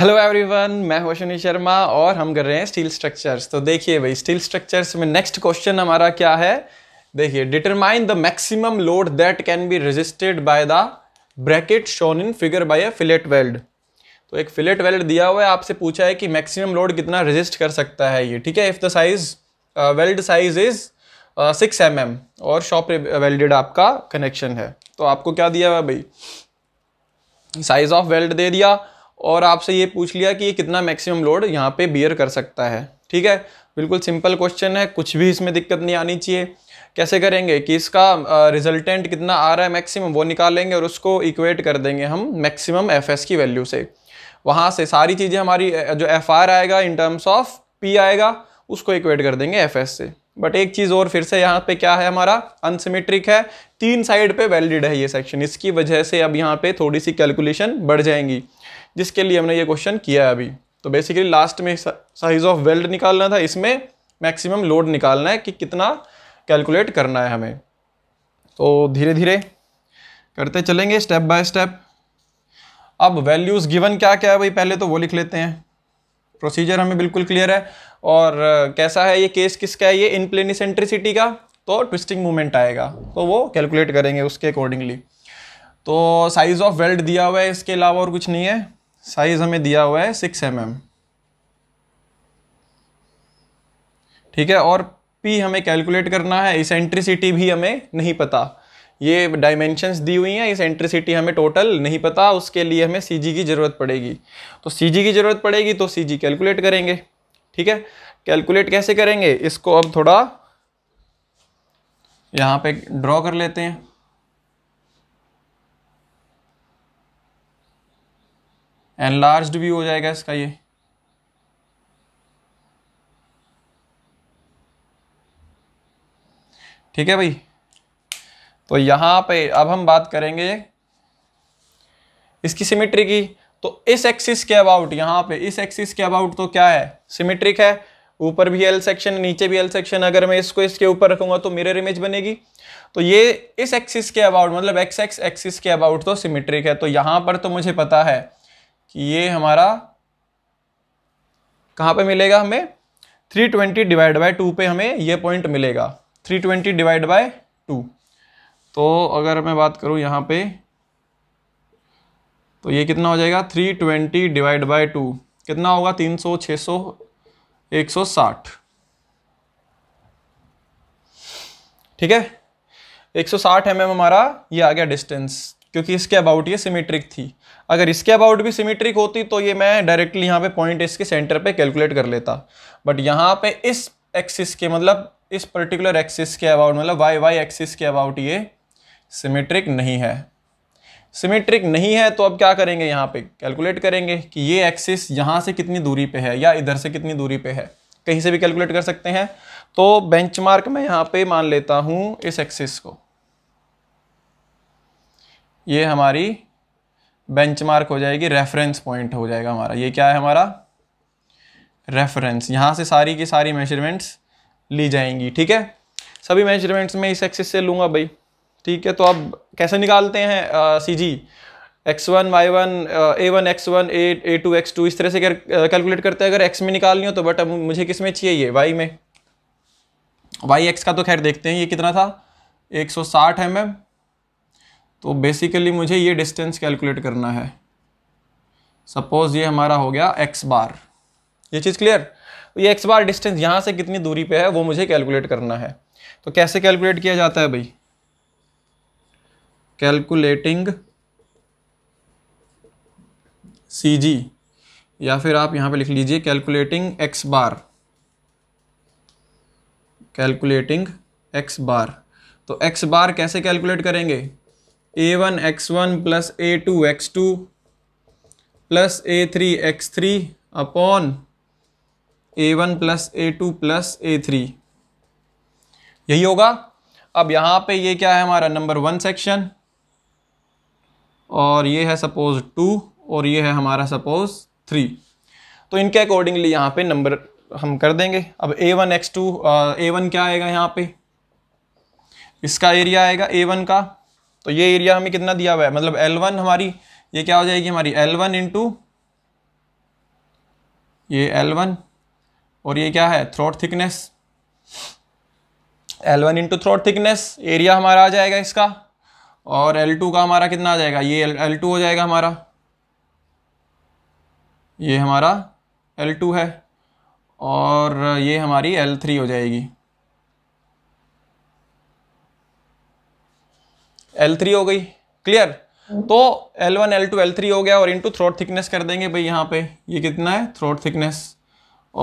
Hello everyone मैं होशनी शर्मा और हम कर रहे हैं स्टील स्ट्रक्चर्स तो देखिए भाई स्टील स्ट्रक्चर्स में नेक्स्ट क्वेश्चन हमारा क्या है देखिए determine the maximum load that can be resisted by the bracket shown in figure by a fillet weld तो एक फिलेट वेल्ड दिया हुआ है आपसे पूछा है कि मैक्सिमम लोड कितना रेजिस्ट कर सकता है ये ठीक है if the size weld size is six M M और शॉप वेल्डेड आपका कनेक्शन है तो आपको क्या दिया हुआ भाई साइज ऑफ वेल्ड दे दिया और आपसे ये पूछ लिया कि ये कितना मैक्सिमम लोड यहाँ पे बियर कर सकता है ठीक है बिल्कुल सिंपल क्वेश्चन है कुछ भी इसमें दिक्कत नहीं आनी चाहिए कैसे करेंगे कि इसका रिजल्टेंट कितना आ रहा है मैक्सिमम वो निकालेंगे और उसको इक्वेट कर देंगे हम मैक्सिमम एफ की वैल्यू से वहाँ से सारी चीज़ें हमारी जो एफ आएगा इन टर्म्स ऑफ पी आएगा उसको इक्वेट कर देंगे एफ से बट एक चीज़ और फिर से यहाँ पे क्या है हमारा अनसिमेट्रिक है तीन साइड पे वैलिड है ये सेक्शन इसकी वजह से अब यहाँ पे थोड़ी सी कैलकुलेशन बढ़ जाएंगी जिसके लिए हमने ये क्वेश्चन किया है अभी तो बेसिकली लास्ट में साइज ऑफ वेल्ड निकालना था इसमें मैक्सिमम लोड निकालना है कि कितना कैलकुलेट करना है हमें तो धीरे धीरे करते चलेंगे स्टेप बाय स्टेप अब वैल्यूज़ गिवन क्या क्या है भाई पहले तो वो लिख लेते हैं प्रोसीजर हमें बिल्कुल क्लियर है और कैसा है ये केस किसका है ये इन प्लेन सेंट्रिसिटी का तो ट्विस्टिंग मूवमेंट आएगा तो वो कैलकुलेट करेंगे उसके अकॉर्डिंगली तो साइज़ ऑफ वेल्ट दिया हुआ है इसके अलावा और कुछ नहीं है साइज हमें दिया हुआ है सिक्स एम mm. ठीक है और पी हमें कैलकुलेट करना है इसेंट्रिसिटी भी हमें नहीं पता ये डायमेंशंस दी हुई हैं एंट्रिसिटी हमें टोटल नहीं पता उसके लिए हमें सी की ज़रूरत पड़ेगी तो सी की ज़रूरत पड़ेगी तो सी कैलकुलेट करेंगे ठीक है कैलकुलेट कैसे करेंगे इसको अब थोड़ा यहाँ पे ड्रॉ कर लेते हैं एनलार्ज भी हो जाएगा इसका ये ठीक है भाई तो यहां पे अब हम बात करेंगे इसकी सिमेट्री की तो इस एक्सिस के अबाउट यहां पे इस एक्सिस के अबाउट तो क्या है सिमेट्रिक है ऊपर भी एल सेक्शन नीचे भी एल सेक्शन अगर मैं इसको इसके ऊपर रखूंगा तो मिरर इमेज बनेगी तो ये इस एक्सिस के अबाउट मतलब एक्स एक्स एक्सिस के अबाउट तो सिमेट्रिक है तो यहां पर तो मुझे पता है कि ये हमारा कहाँ पे मिलेगा हमें 320 डिवाइड बाई टू पर हमें ये पॉइंट मिलेगा 320 डिवाइड बाय टू तो अगर मैं बात करूँ यहाँ पे तो ये कितना हो जाएगा 320 डिवाइड बाई टू कितना होगा 300 600 160 ठीक है 160 सौ mm हमारा ये आ गया डिस्टेंस क्योंकि इसके अबाउट ये सिमेट्रिक थी अगर इसके अबाउट भी सिमेट्रिक होती तो ये मैं डायरेक्टली यहाँ पे पॉइंट इसके सेंटर पे कैलकुलेट कर लेता बट यहाँ पे इस एक्सिस के मतलब इस पर्टिकुलर एक्सिस के अबाउट मतलब वाई वाई एक्सिस के अबाउट ये सिमेट्रिक नहीं है सिमेट्रिक नहीं है तो अब क्या करेंगे यहाँ पे कैलकुलेट करेंगे कि ये एक्सिस यहाँ से कितनी दूरी पे है या इधर से कितनी दूरी पे है कहीं से भी कैलकुलेट कर सकते हैं तो बेंचमार्क मैं यहाँ पे मान लेता हूँ इस एक्सिस को ये हमारी बेंचमार्क हो जाएगी रेफरेंस पॉइंट हो जाएगा हमारा ये क्या है हमारा रेफरेंस यहाँ से सारी की सारी मेजरमेंट्स ली जाएंगी ठीक है सभी मेजरमेंट्स मैं इस एक्सिस से लूँगा भाई ठीक है तो अब कैसे निकालते हैं C G X one Y one A one X one A A two X two इस तरह से कैलकुलेट करते हैं अगर एक्स में निकालनी हो तो बट अब मुझे किस में चाहिए वाई में वाई एक्स का तो खैर देखते हैं ये कितना था एक सौ साठ एम तो बेसिकली मुझे ये डिस्टेंस कैलकुलेट करना है सपोज ये हमारा हो गया एक्स बार ये चीज़ क्लियर तो ये एक्स बार डिस्टेंस यहाँ से कितनी दूरी पे है वो मुझे कैलकुलेट करना है तो कैसे कैलकुलेट किया जाता है भाई कैलकुलेटिंग सी जी या फिर आप यहाँ पे लिख लीजिए calculating X bar calculating X bar तो एक्स बार कैसे कैलकुलेट करेंगे A one X one plus A two X two plus A three X three upon A one plus A two plus A three यही होगा अब यहाँ पे ये क्या है हमारा नंबर वन सेक्शन और ये है सपोज टू और ये है हमारा सपोज थ्री तो इनके अकॉर्डिंगली यहाँ पे नंबर हम कर देंगे अब A one X two A one क्या आएगा यहाँ पे इसका एरिया आएगा ए वन का तो ये एरिया हमें कितना दिया हुआ है मतलब एल वन हमारी ये क्या हो जाएगी हमारी एल वन इंटू ये एल वन और ये क्या है throat thickness L one into throat thickness area हमारा आ जाएगा इसका और एल टू का हमारा कितना आ जाएगा ये एल टू हो जाएगा हमारा ये हमारा एल टू है और ये हमारी एल थ्री हो जाएगी एल थ्री हो गई क्लियर हम्म। तो L one L two L three हो गया और इनटू थ्रोट थिकनेस कर देंगे भाई यहाँ पे ये कितना है थ्रोट थिकनेस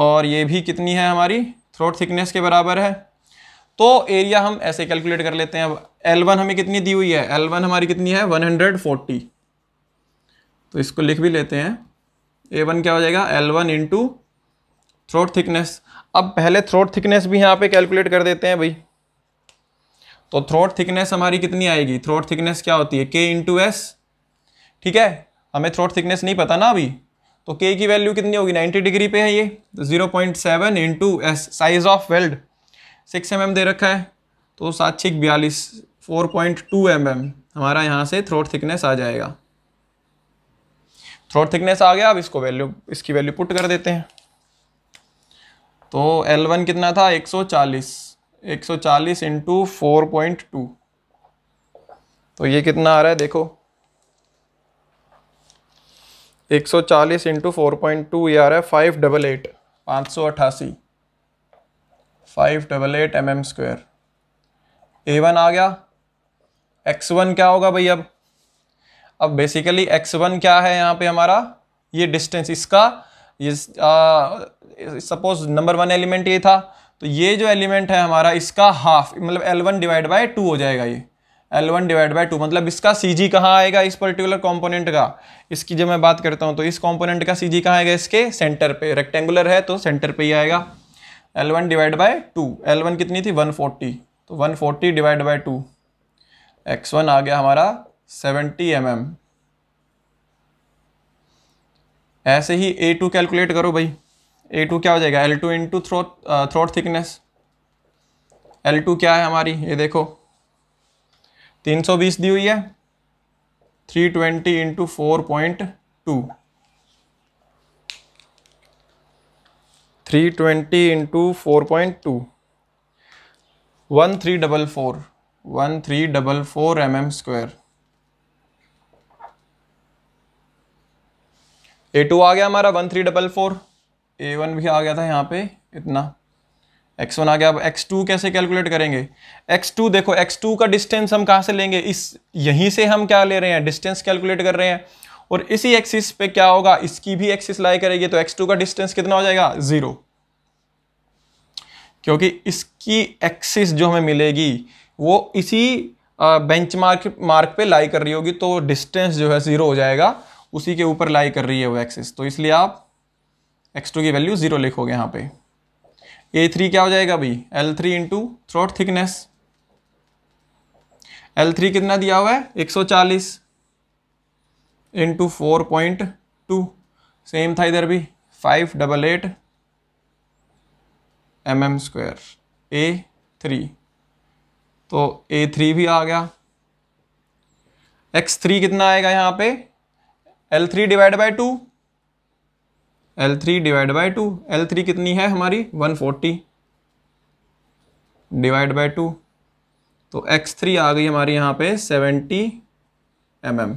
और ये भी कितनी है हमारी थ्रोट थिकनेस के बराबर है तो एरिया हम ऐसे कैलकुलेट कर लेते हैं एल वन हमें कितनी दी हुई है एल वन हमारी कितनी है वन हंड्रेड फोर्टी तो इसको लिख भी लेते हैं ए वन क्या हो जाएगा L one into throat thickness अब पहले थ्रोट थिकनेस भी यहाँ पे कैलकुलेट कर देते हैं भाई तो थ्रोट थिकनेस हमारी कितनी आएगी थ्रोट थिकनेस क्या होती है के इंटू एस ठीक है हमें थ्रोट थिकनेस नहीं पता ना अभी तो के की वैल्यू कितनी होगी 90 डिग्री पे है ये तो zero point seven into S size of weld six M दे रखा है तो सात छिक बयालीस फोर पॉइंट टू एम हमारा यहाँ से थ्रोट थिकनेस आ जाएगा थ्रोट थिकनेस आ गया अब इसको वैल्यू इसकी वैल्यू पुट कर देते हैं तो L1 कितना था 140 140 सौ चालीस इंटू फोर पॉइंट टू तो ये कितना आ रहा है देखो 140 सौ चालीस इंटू फोर पॉइंट टू ये आ रहा है फाइव डबल एट पाँच सौ अट्ठासी five double eight M M square A one आ गया एक्स वन क्या होगा भाई अब अब बेसिकली एक्स वन क्या है यहाँ पे हमारा ये डिस्टेंस इसका ये सपोज नंबर वन एलिमेंट ये था तो ये जो एलिमेंट है हमारा इसका हाफ मतलब L one divide by two हो जाएगा ये L one divide by two मतलब इसका सी जी कहाँ आएगा इस पर्टिकुलर कॉम्पोनेंट का इसकी जब मैं बात करता हूँ तो इस कॉम्पोनेंट का सी जी कहाँ आएगा इसके सेंटर पे रेक्टेंगुलर है तो सेंटर पे ही आएगा L one divide by two L one कितनी थी वन फोर्टी तो one forty divide by two X one आ गया हमारा सेवेंटी एम एम ऐसे ही ए टू कैलकुलेट करो भाई ए टू क्या हो जाएगा L two into throat throat thickness L two क्या है हमारी ये देखो तीन सौ बीस दी हुई है three twenty into four point two three twenty into four point two one three double four one three double four M M square A two आ गया हमारा one three double four A one भी आ गया था यहाँ पे इतना एक्स वन आ गया अब एक्स टू कैसे कैलकुलेट करेंगे एक्स टू देखो एक्स टू का डिस्टेंस हम कहाँ से लेंगे इस यहीं से हम क्या ले रहे हैं डिस्टेंस कैलकुलेट कर रहे हैं और इसी एक्सिस पे क्या होगा इसकी भी एक्सिस लाई करेगी तो एक्स टू का डिस्टेंस कितना हो जाएगा ज़ीरो क्योंकि इसकी एक्सिस जो हमें मिलेगी वो इसी बेंच मार्क मार्क पर लाई कर रही होगी तो डिस्टेंस जो है ज़ीरो हो जाएगा उसी के ऊपर लाई कर रही है वो एक्सिस तो इसलिए आप एक्स टू की वैल्यू जीरो लिखोगे यहाँ पे ए थ्री क्या हो जाएगा भाई L three into throat thickness L three कितना दिया हुआ है एक सौ चालीस into four point two same था इधर भी five double eight M M square A three तो ए थ्री भी आ गया एक्स थ्री कितना आएगा यहाँ पे L three divide by two L three divide by two L three कितनी है हमारी one forty divide by two तो एक्स थ्री आ गई हमारी यहाँ पे सेवेंटी एम mm.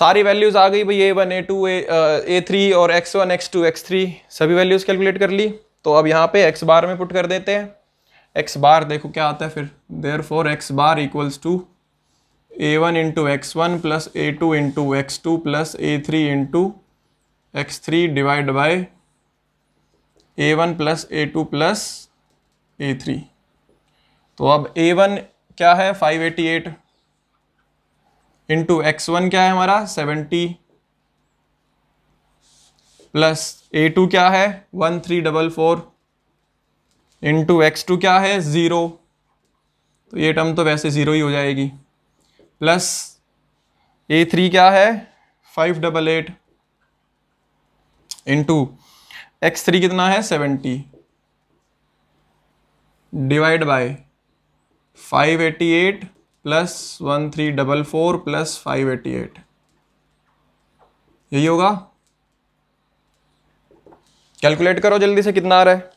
सारी वैल्यूज़ आ गई भाई A one A two A three और X one X two X three सभी वैल्यूज़ कैलकुलेट कर ली तो अब यहाँ पे एक्स बार में पुट कर देते हैं एक्स बार देखो क्या आता है फिर therefore X bar equals to A one into X one plus A two into X two plus A three into X three divide by A one plus A two plus A three तो अब A one क्या है five eighty eight into X one क्या है हमारा seventy plus A two क्या है one three double four into X two क्या है ज़ीरो तो ये टर्म तो वैसे ज़ीरो ही हो जाएगी प्लस ए थ्री क्या है five double eight into X three कितना है seventy divide by five eighty eight plus one three double four plus five eighty eight यही होगा कैलकुलेट करो जल्दी से कितना आ रहा है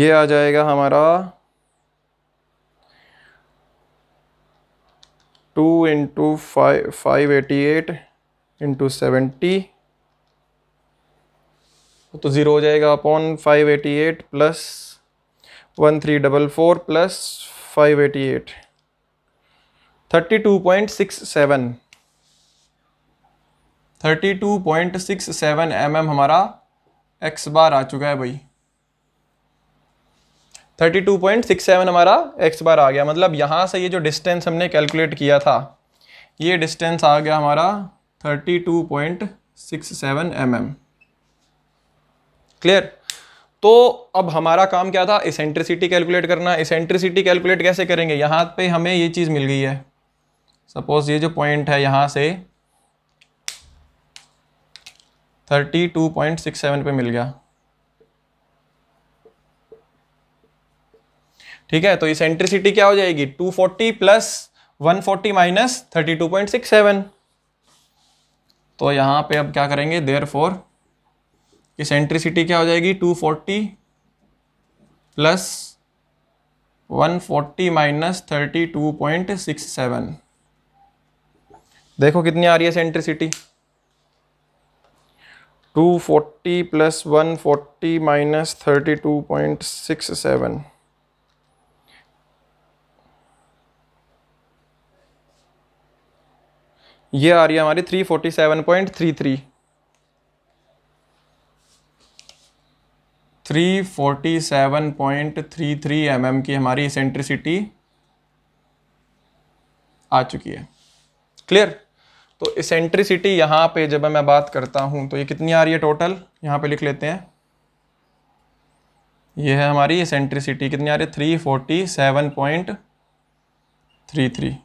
ये आ जाएगा हमारा two into five five eighty eight into seventy तो ज़ीरो हो जाएगा upon five eighty eight plus one three double four plus five eighty eight thirty two point six seven thirty two point six seven M M हमारा X bar आ चुका है भाई thirty two point six seven हमारा X bar आ गया मतलब यहाँ से ये जो डिस्टेंस हमने कैलकुलेट किया था ये डिस्टेंस आ गया हमारा thirty two point six seven M M clear तो अब हमारा काम क्या था इसेंट्रिसिटी कैलकुलेट करना इसेंट्रिसिटी कैलकुलेट कैसे करेंगे यहाँ पे हमें ये चीज़ मिल गई है सपोज ये जो पॉइंट है यहाँ से 32.67 पे मिल गया ठीक है तो इसेंट्रिसिटी क्या हो जाएगी 240 प्लस वन माइनस थर्टी तो यहाँ पे अब क्या करेंगे देयर फोर कि सेंट्रिसिटी क्या हो जाएगी 240 forty plus one forty minus thirty two point six seven देखो कितनी आ रही है सेंट्रिसिटी 240 प्लस 140 माइनस 32.67 ये आ रही है हमारी three forty seven point three three three forty seven point three three M M की हमारी सेंट्रिसिटी आ चुकी है क्लियर तो इसेंट्रिसिटी यहां पे जब मैं बात करता हूं तो ये कितनी आ रही है टोटल यहां पे लिख लेते हैं ये है हमारी इसेंट्रिसिटी कितनी आ रही है three forty seven point three three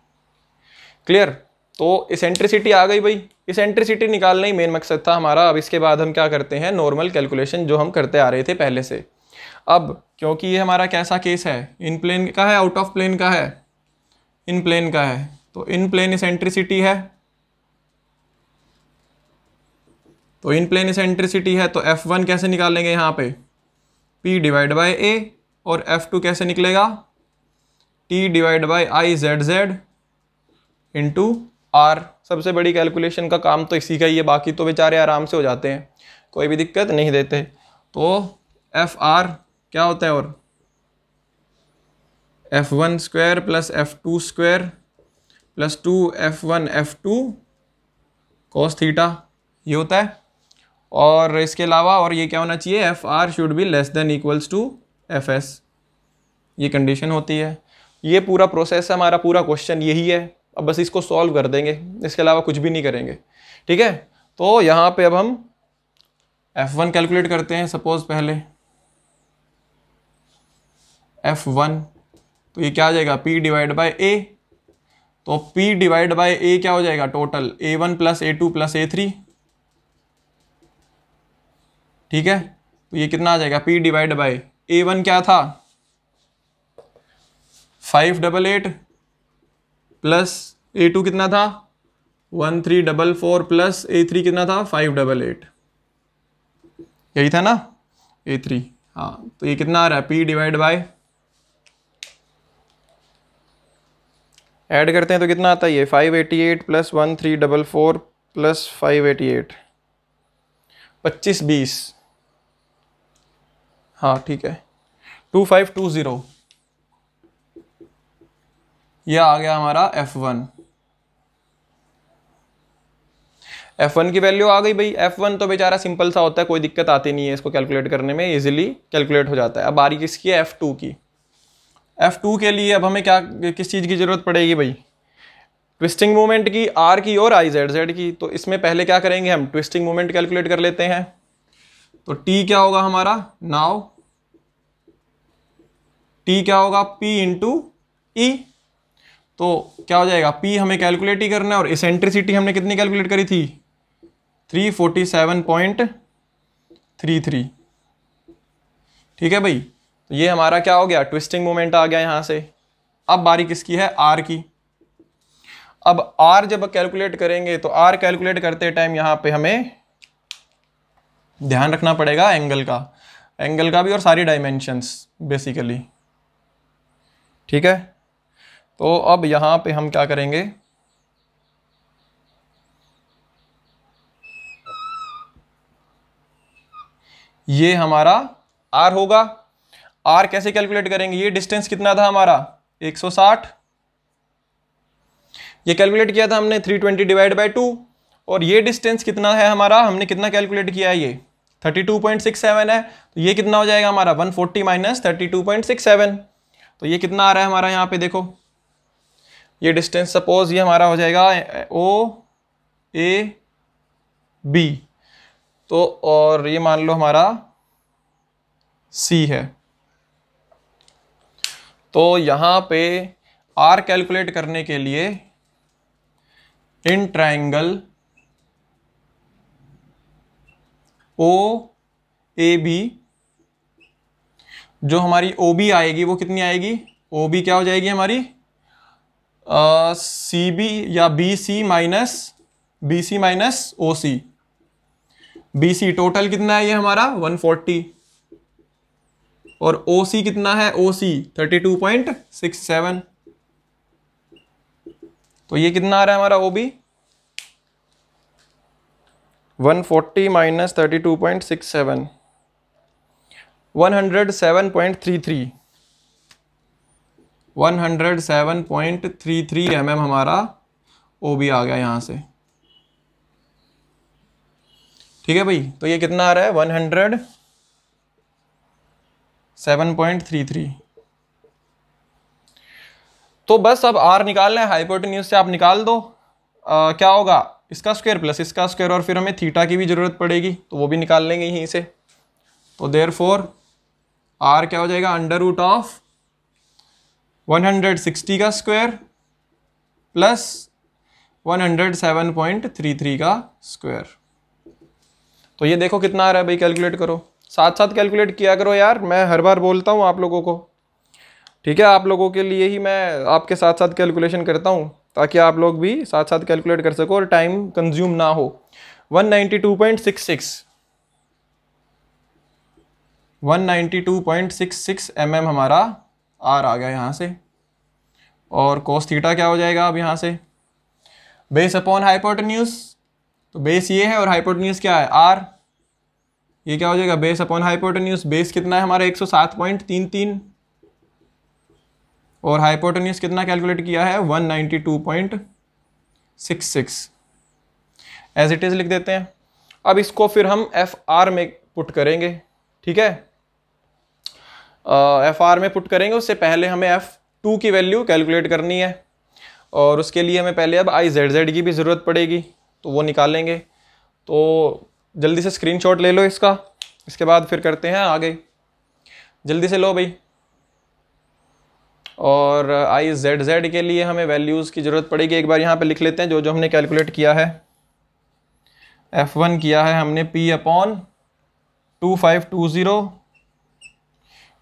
clear तो इसेंट्रिसिटी आ गई भाई इसेंट्रिसिटी निकालना ही मेन मकसद था हमारा अब इसके बाद हम क्या करते हैं नॉर्मल कैलकुलेशन जो हम करते आ रहे थे पहले से अब क्योंकि ये हमारा कैसा केस है इन प्लेन का है आउट ऑफ प्लेन का है इन प्लेन का है तो इन प्लेन इसेंट्रिसिटी है तो इन प्लेन इसेंट्रिसिटी है तो एफ वन कैसे निकालेंगे यहाँ पे पी डिवाइड बाई ए और एफ टू कैसे निकलेगा T divide by I Z Z into R सबसे बड़ी कैलकुलेशन का काम तो इसी का ही है बाकी तो बेचारे आराम से हो जाते हैं कोई भी दिक्कत नहीं देते तो एफ आर क्या होता है और F one square plus F two square plus two F one F two cos theta ये होता है और इसके अलावा और ये क्या होना चाहिए F R should be less than equals to F S ये कंडीशन होती है ये पूरा प्रोसेस हमारा पूरा क्वेश्चन यही है अब बस इसको सॉल्व कर देंगे इसके अलावा कुछ भी नहीं करेंगे ठीक है तो यहाँ पे अब हम F1 कैलकुलेट करते हैं सपोज पहले F1 तो ये क्या आ जाएगा P डिवाइड बाय A तो P डिवाइड बाय A क्या हो जाएगा total A1 one plus A two plus A three ठीक है तो ये कितना आ जाएगा P डिवाइड बाय A1 क्या था five double eight plus A two कितना था one three double four plus A three कितना था फाइव डबल एट यही था ना ए थ्री हाँ तो ये कितना आ रहा है पी डिवाइड बाय ऐड करते हैं तो कितना आता है ये five eighty eight plus one three double four plus five eighty eight पच्चीस बीस हाँ ठीक है टू फाइव टू ज़ीरो यह आ गया हमारा एफ वन एफ वन की वैल्यू आ गई भाई एफ वन तो बेचारा सिंपल सा होता है कोई दिक्कत आती नहीं है इसको कैलकुलेट करने में इजिली कैलकुलेट हो जाता है अब आ रही किसकी है एफ टू की एफ टू के लिए अब हमें क्या किस चीज़ की ज़रूरत पड़ेगी भाई ट्विस्टिंग मूवमेंट की आर की और आई जेड जेड की तो इसमें पहले क्या करेंगे हम ट्विस्टिंग मूवमेंट कैलकुलेट कर लेते हैं तो टी क्या होगा हमारा नाव टी क्या होगा पी इंटू ई तो क्या हो जाएगा पी हमें कैलकुलेट ही करना है और इसेंट्रिसिटी हमने कितनी कैलकुलेट करी थी three forty seven point three three ठीक है भाई तो ये हमारा क्या हो गया ट्विस्टिंग मोमेंट आ गया यहाँ से अब बारी किसकी है आर की अब आर जब कैलकुलेट करेंगे तो आर कैलकुलेट करते टाइम यहाँ पे हमें ध्यान रखना पड़ेगा एंगल का एंगल का भी और सारी डायमेंशंस बेसिकली ठीक है तो अब यहाँ पे हम क्या करेंगे ये हमारा आर होगा आर कैसे कैलकुलेट करेंगे ये डिस्टेंस कितना था हमारा 160 ये कैलकुलेट किया था हमने 320 डिवाइड बाय टू और ये डिस्टेंस कितना है हमारा हमने कितना कैलकुलेट किया है ये 32.67 है तो ये कितना हो जाएगा हमारा 140 फोर्टी माइनस थर्टी तो ये कितना आ रहा है हमारा यहाँ पे देखो ये डिस्टेंस सपोज ये हमारा हो जाएगा ओ ए बी तो और ये मान लो हमारा सी है तो यहां पे आर कैलकुलेट करने के लिए in triangle O A B जो हमारी ओ बी आएगी वो कितनी आएगी ओ बी क्या हो जाएगी हमारी सी बी या B C minus B C minus O C B C total कितना है ये हमारा 140 और ओ सी कितना है O C thirty two point six seven तो ये कितना आ रहा है हमारा O B one forty minus thirty two point six seven one hundred seven point three three 107.33 mm हमारा ओ बी आ गया यहाँ से ठीक है भाई तो ये कितना आ रहा है one hundred seven point three three तो बस अब आर निकालना है हाइपोटेन्यूज से आप निकाल दो आ, क्या होगा इसका स्क्वायर प्लस इसका स्क्वायर और फिर हमें थीटा की भी ज़रूरत पड़ेगी तो वो भी निकाल लेंगे यहीं से तो देर फोर आर क्या हो जाएगा अंडर रूट ऑफ 160 का स्क्वायर प्लस 107.33 का स्क्वायर तो ये देखो कितना आ रहा है भाई कैलकुलेट करो साथ साथ कैलकुलेट किया करो यार मैं हर बार बोलता हूँ आप लोगों को ठीक है आप लोगों के लिए ही मैं आपके साथ साथ कैलकुलेशन करता हूँ ताकि आप लोग भी साथ साथ कैलकुलेट कर सको और टाइम कंज्यूम ना हो 192.66 192.66 mm हमारा आर आ गया यहाँ से और कोस थीटा क्या हो जाएगा अब यहाँ से बेस अपॉन हाइपोटन्यूस तो बेस ये है और हाइपोटन्यूस क्या है आर ये क्या हो जाएगा बेस अपॉन हाइपोटन्यूस बेस कितना है हमारा एक सौ सात पॉइंट तीन तीन और हाइपोटन्यूस कितना कैलकुलेट किया है one ninety two point six six as it is लिख देते हैं अब इसको फिर हम एफ आर में पुट करेंगे ठीक है एफ आर में पुट करेंगे उससे पहले हमें एफ टू की वैल्यू कैलकुलेट करनी है और उसके लिए हमें पहले अब आई जेड जेड की भी ज़रूरत पड़ेगी तो वो निकालेंगे तो जल्दी से स्क्रीनशॉट ले लो इसका इसके बाद फिर करते हैं आगे जल्दी से लो भाई और आई जेड जेड के लिए हमें वैल्यूज़ की ज़रूरत पड़ेगी एक बार यहाँ पे लिख लेते हैं जो जो हमने कैलकुलेट किया है एफ़ वन किया है हमने P upon two five two zero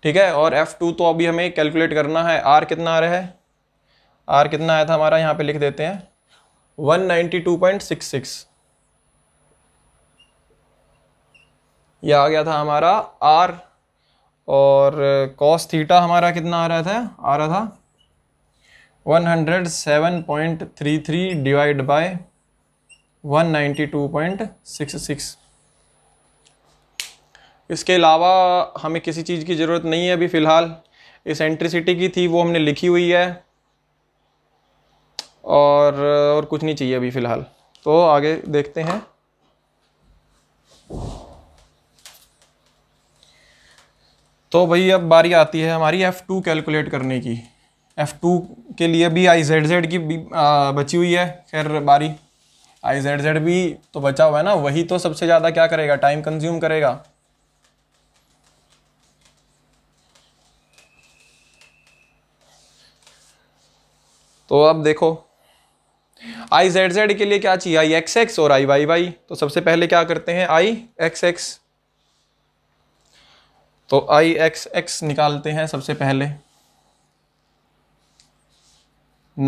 ठीक है और एफ़ टू तो अभी हमें कैलकुलेट करना है आर कितना आ रहा है आर कितना आया था हमारा यहाँ पे लिख देते हैं one ninety two point six six ये आ गया था हमारा आर और कॉस थीटा हमारा कितना आ रहा था आ रहा था one hundred seven point three three divide by one ninety two point six six इसके अलावा हमें किसी चीज़ की ज़रूरत नहीं है अभी फ़िलहाल इस एंट्रिसिटी की थी वो हमने लिखी हुई है और और कुछ नहीं चाहिए अभी फ़िलहाल तो आगे देखते हैं तो भाई अब बारी आती है हमारी F2 कैलकुलेट करने की F2 के लिए भी आई जेड जेड की भी बची हुई है खैर बारी आई जेड जेड भी तो बचा हुआ है ना वही तो सबसे ज़्यादा क्या करेगा टाइम कंज्यूम करेगा तो अब देखो आई जेड जेड के लिए क्या चाहिए आई एक्स एक्स और आई वाई वाई तो सबसे पहले क्या करते हैं आई एक्स एक्स तो आई एक्स एक्स निकालते हैं सबसे पहले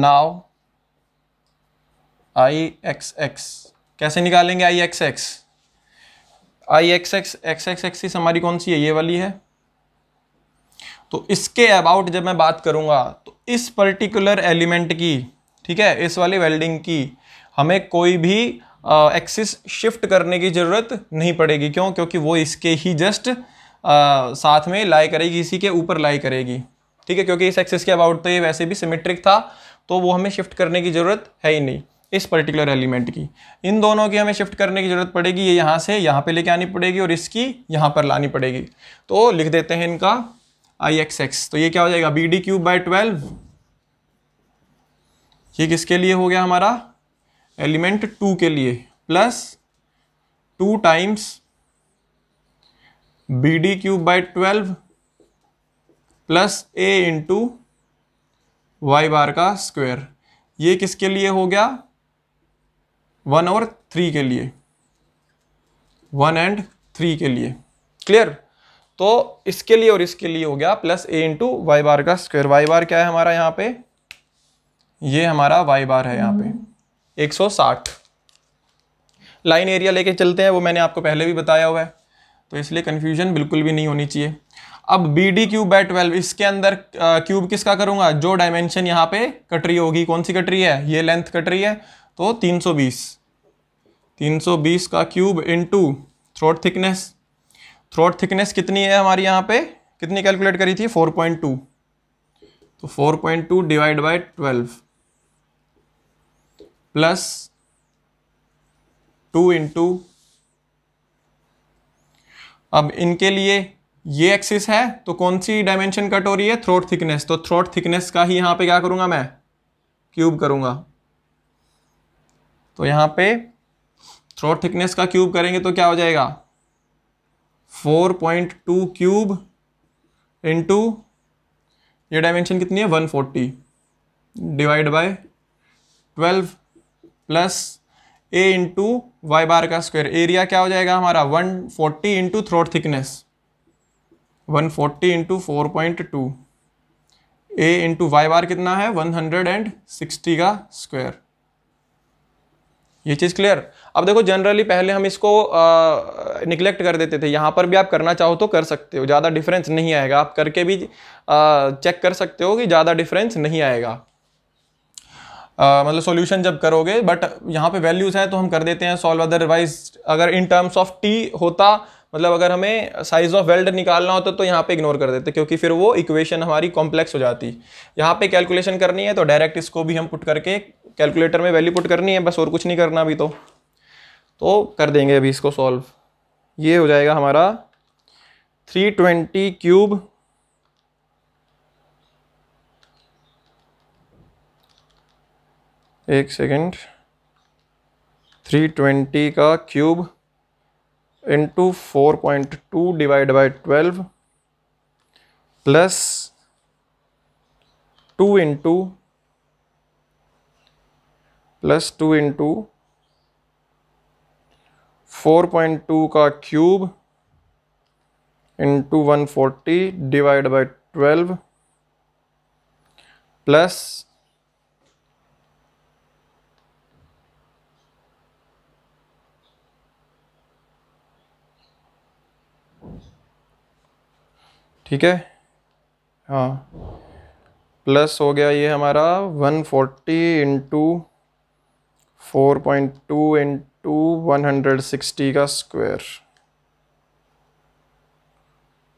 नाव आई एक्स एक्स कैसे निकालेंगे I X X I X X X X axis हमारी कौन सी है ये वाली है तो इसके अबाउट जब मैं बात करूंगा तो इस पर्टिकुलर एलिमेंट की ठीक है इस वाली वेल्डिंग की हमें कोई भी एक्सिस शिफ्ट करने की ज़रूरत नहीं पड़ेगी क्यों क्योंकि वो इसके ही जस्ट आ, साथ में लाई करेगी इसी के ऊपर लाई करेगी ठीक है क्योंकि इस एक्सिस के अबाउट तो ये वैसे भी सिमेट्रिक था तो वो हमें शिफ्ट करने की ज़रूरत है ही नहीं इस पर्टिकुलर एलिमेंट की इन दोनों की हमें शिफ्ट करने की ज़रूरत पड़ेगी ये यहाँ से यहाँ पर लेके आनी पड़ेगी और इसकी यहाँ पर लानी पड़ेगी तो लिख देते हैं इनका आई एक्स एक्स तो ये क्या हो जाएगा B D cube by twelve ये किसके लिए हो गया हमारा एलिमेंट टू के लिए plus two times B D cube by twelve plus A into Y bar का स्क्वायर ये किसके लिए हो गया वन और थ्री के लिए वन एंड थ्री के लिए क्लियर तो इसके लिए और इसके लिए हो गया plus A into Y bar का स्क्वायर वाई बार क्या है हमारा यहाँ पे ये हमारा वाई बार है यहाँ पे 160 लाइन एरिया लेके चलते हैं वो मैंने आपको पहले भी बताया हुआ है तो इसलिए कन्फ्यूजन बिल्कुल भी नहीं होनी चाहिए अब B D cube by twelve इसके अंदर क्यूब किसका करूँगा जो डायमेंशन यहाँ पे कटरी होगी कौन सी कटरी है ये लेंथ कटरी है तो 320 320 का cube into throat thickness throat thickness कितनी है हमारी यहाँ पे कितनी कैलकुलेट करी थी 4.2 तो 4.2 divide by 12 plus two into अब इनके लिए ये एक्सिस है तो कौन सी डायमेंशन कट हो रही है थ्रोट थिकनेस तो थ्रोट थिकनेस का ही यहाँ पे क्या करूँगा मैं क्यूब करूँगा तो यहाँ पे थ्रोट थिकनेस का क्यूब करेंगे तो क्या हो जाएगा four point two cube into ये डायमेंशन कितनी है one forty divide by twelve plus A into Y bar का स्क्वायर एरिया क्या हो जाएगा हमारा one forty into throat thickness one forty into four point two A into Y bar कितना है वन हंड्रेड एंड सिक्सटी का square ये चीज़ क्लियर अब देखो जनरली पहले हम इसको निगलेक्ट कर देते थे यहाँ पर भी आप करना चाहो तो कर सकते हो ज़्यादा डिफरेंस नहीं आएगा आप करके भी आ, चेक कर सकते हो कि ज़्यादा डिफरेंस नहीं आएगा मतलब सॉल्यूशन जब करोगे बट यहाँ पे वैल्यूज़ हैं तो हम कर देते हैं सॉल्व अदरवाइज अगर इन टर्म्स ऑफ टी होता मतलब अगर हमें साइज ऑफ वेल्ड निकालना होता तो यहाँ पे इग्नोर कर देते क्योंकि फिर वो इक्वेशन हमारी कॉम्प्लेक्स हो जाती यहाँ पे कैलकुलेशन करनी है तो डायरेक्ट इसको भी हम पुट करके कैलकुलेटर में वैल्यू पुट करनी है बस और कुछ नहीं करना अभी तो तो कर देंगे अभी इसको सॉल्व ये हो जाएगा हमारा थ्री ट्वेंटी क्यूब एक सेकेंड थ्री ट्वेंटी का cube into four point two divide by twelve plus two into plus two into four point two का cube into one forty divide by twelve plus ठीक है हाँ plus हो गया ये हमारा one forty into four point two into one hundred sixty का square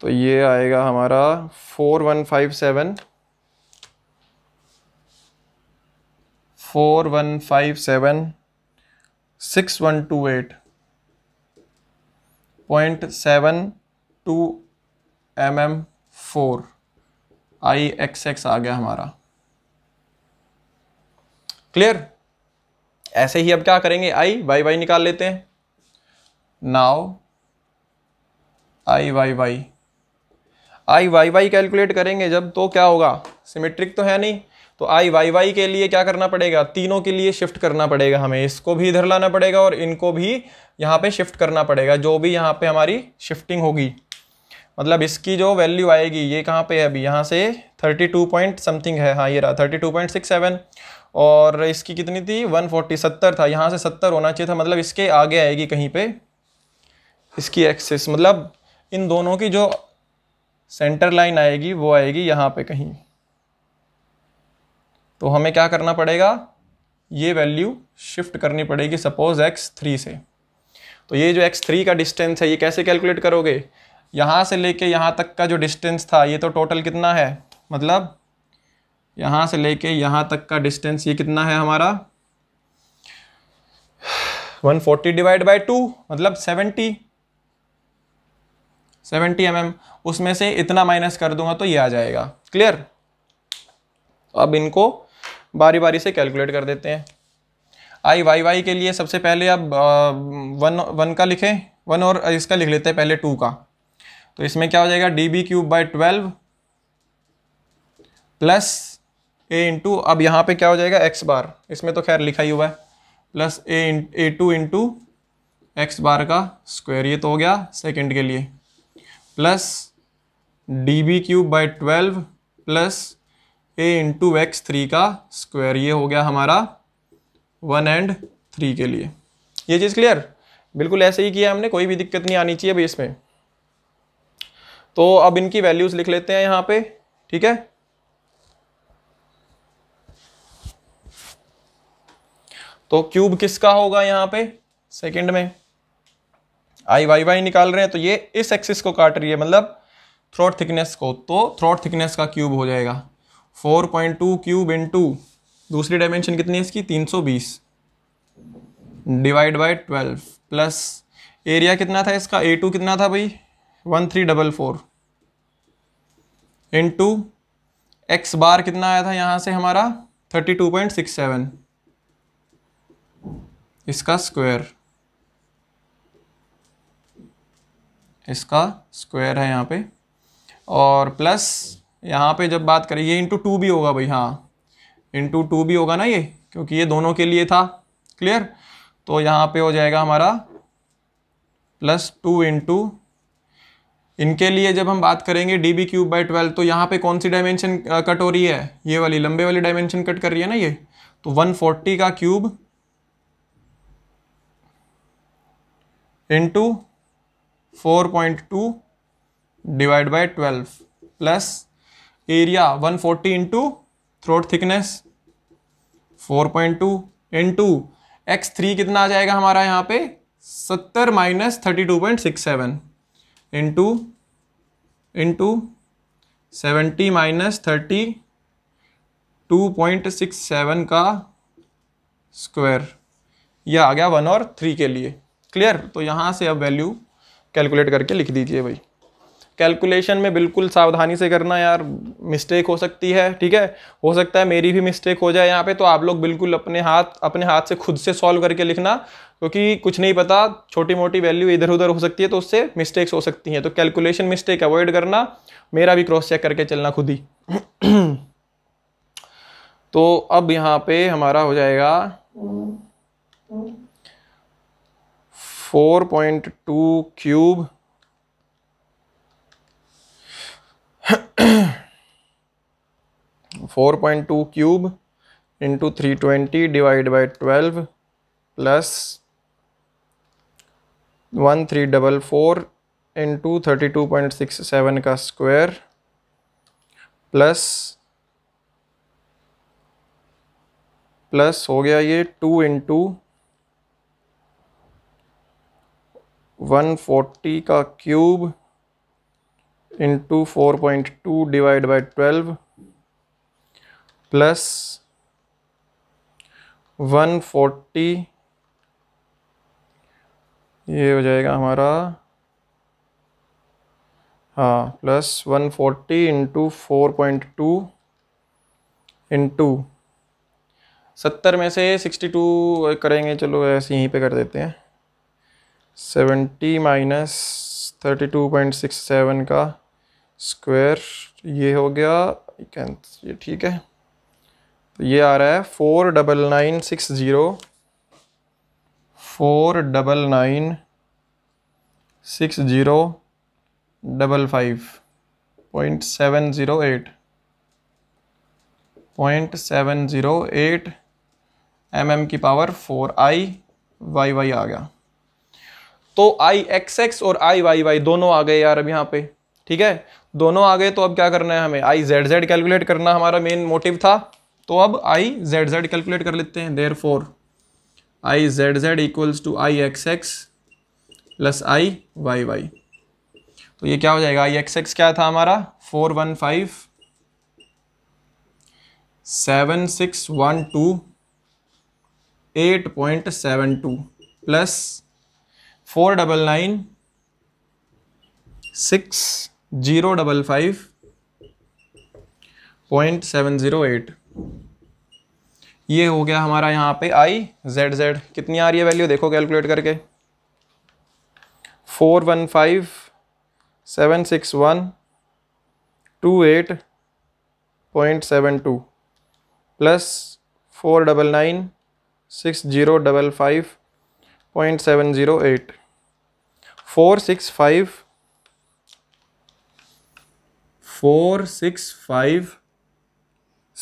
तो ये आएगा हमारा four one five seven four one five seven six one two eight point seven two M M four I X X आ गया हमारा clear ऐसे ही अब क्या करेंगे आई वाई वाई निकाल लेते हैं now I Y Y I Y Y calculate करेंगे जब तो क्या होगा सिमेट्रिक तो है नहीं तो आई वाई वाई के लिए क्या करना पड़ेगा तीनों के लिए शिफ्ट करना पड़ेगा हमें इसको भी इधर लाना पड़ेगा और इनको भी यहाँ पे शिफ्ट करना पड़ेगा जो भी यहाँ पे हमारी शिफ्टिंग होगी मतलब इसकी जो वैल्यू आएगी ये कहाँ पे है अभी यहाँ से 32 पॉइंट समथिंग है हाँ ये रहा 32.67 और इसकी कितनी थी 140 सत्तर था यहाँ से सत्तर होना चाहिए था मतलब इसके आगे आएगी कहीं पे इसकी एक्सिस मतलब इन दोनों की जो सेंटर लाइन आएगी वो आएगी यहाँ पे कहीं तो हमें क्या करना पड़ेगा ये वैल्यू शिफ्ट करनी पड़ेगी सपोज एक्स थ्री से तो ये जो एक्स थ्री का डिस्टेंस है ये कैसे कैलकुलेट करोगे यहाँ से लेके यहाँ तक का जो डिस्टेंस था ये तो टोटल कितना है मतलब यहाँ से लेके यहाँ तक का डिस्टेंस ये कितना है हमारा 140 फोर्टी डिवाइड बाई टू मतलब 70 70 एम mm, उसमें से इतना माइनस कर दूंगा तो ये आ जाएगा क्लियर अब इनको बारी बारी से कैलकुलेट कर देते हैं आई वाई वाई के लिए सबसे पहले अब वन वन का लिखें वन और इसका लिख लेते हैं पहले टू का तो इसमें क्या हो जाएगा D B cube by twelve plus A into अब यहाँ पे क्या हो जाएगा एक्स बार इसमें तो खैर लिखा ही हुआ है plus A A two into X bar का स्क्वायर ये तो हो गया सेकंड के लिए plus D B cube by twelve plus A into X three का स्क्वायर ये हो गया हमारा वन एंड थ्री के लिए ये चीज़ क्लियर बिल्कुल ऐसे ही किया हमने कोई भी दिक्कत नहीं आनी चाहिए अभी इसमें तो अब इनकी वैल्यूज़ लिख लेते हैं यहाँ पे ठीक है तो क्यूब किसका होगा यहाँ पे सेकंड में आई वाई वाई निकाल रहे हैं तो ये इस एक्सिस को काट रही है मतलब थ्रोट थिकनेस को तो थ्रोट थिकनेस का क्यूब हो जाएगा 4.2 पॉइंट टू क्यूब टू दूसरी डायमेंशन कितनी है इसकी 320 डिवाइड बाय 12 प्लस एरिया कितना था इसका ए टू कितना था भाई one three double four two X bar कितना आया था यहाँ से हमारा thirty two point six seven इसका स्क्वायर इसका स्क्वायर है यहाँ पे और प्लस यहाँ पे जब बात करें ये इंटू टू भी होगा भाई हाँ इंटू टू भी होगा ना ये क्योंकि ये दोनों के लिए था क्लियर तो यहाँ पे हो जाएगा हमारा प्लस टू इंटू इनके लिए जब हम बात करेंगे D B cube by twelve तो यहाँ पे कौन सी डायमेंशन कट हो रही है ये वाली लंबे वाली डायमेंशन कट कर रही है ना ये तो वन फोर्टी का cube into four point two divide by twelve plus area one forty into throat thickness four point two into X three कितना आ जाएगा हमारा यहाँ पे सत्तर minus thirty two point six seven into into seventy minus thirty two point six seven का square यह आ गया वन और थ्री के लिए क्लियर तो यहाँ से अब वैल्यू कैलकुलेट करके लिख दीजिए भाई कैलकुलेशन में बिल्कुल सावधानी से करना यार मिस्टेक हो सकती है ठीक है हो सकता है मेरी भी मिस्टेक हो जाए यहाँ पे तो आप लोग बिल्कुल अपने हाथ अपने हाथ से खुद से सॉल्व करके लिखना क्योंकि तो कुछ नहीं पता छोटी मोटी वैल्यू इधर उधर हो सकती है तो उससे मिस्टेक्स हो सकती हैं तो कैलकुलेशन मिस्टेक अवॉइड करना मेरा भी क्रॉस चेक करके चलना खुद ही तो अब यहाँ पे हमारा हो जाएगा four point two cube four point two cube into three twenty divide by twelve plus one three double four into thirty two point six seven का स्क्वायर प्लस प्लस हो गया ये टू इंटू 140 का cube into four point two divide by twelve plus one forty ये हो जाएगा हमारा हाँ plus one forty into four point two into सत्तर में से सिक्सटी टू करेंगे चलो ऐसे यहीं पे कर देते हैं seventy minus thirty two point six seven का स्क्वायर ये हो गया ये ठीक है तो ये आ रहा है four double nine six zero four double nine six zero double five point seven zero eight point seven zero eight M M की power four I Y Y आ गया तो आई एक्स एक्स और आई वाई वाई दोनों आ गए यार अब यहाँ पे ठीक है दोनों आ गए तो अब क्या करना है हमें आई जेड जेड कैलकुलेट करना हमारा मेन मोटिव था तो अब आई जेड जेड कैलकुलेट कर लेते हैं therefore I Z Z equals to I X X plus I Y Y तो ये क्या हो जाएगा आई एक्स एक्स क्या था हमारा four one five seven six one two eight point seven two plus four double nine six zero double five point seven zero eight ये हो गया हमारा यहाँ पे आई जेड जेड कितनी आ रही है वैल्यू देखो कैलकुलेट करके four one five seven six one two eight point seven two plus four double nine six zero double five point seven zero eight four six five four six five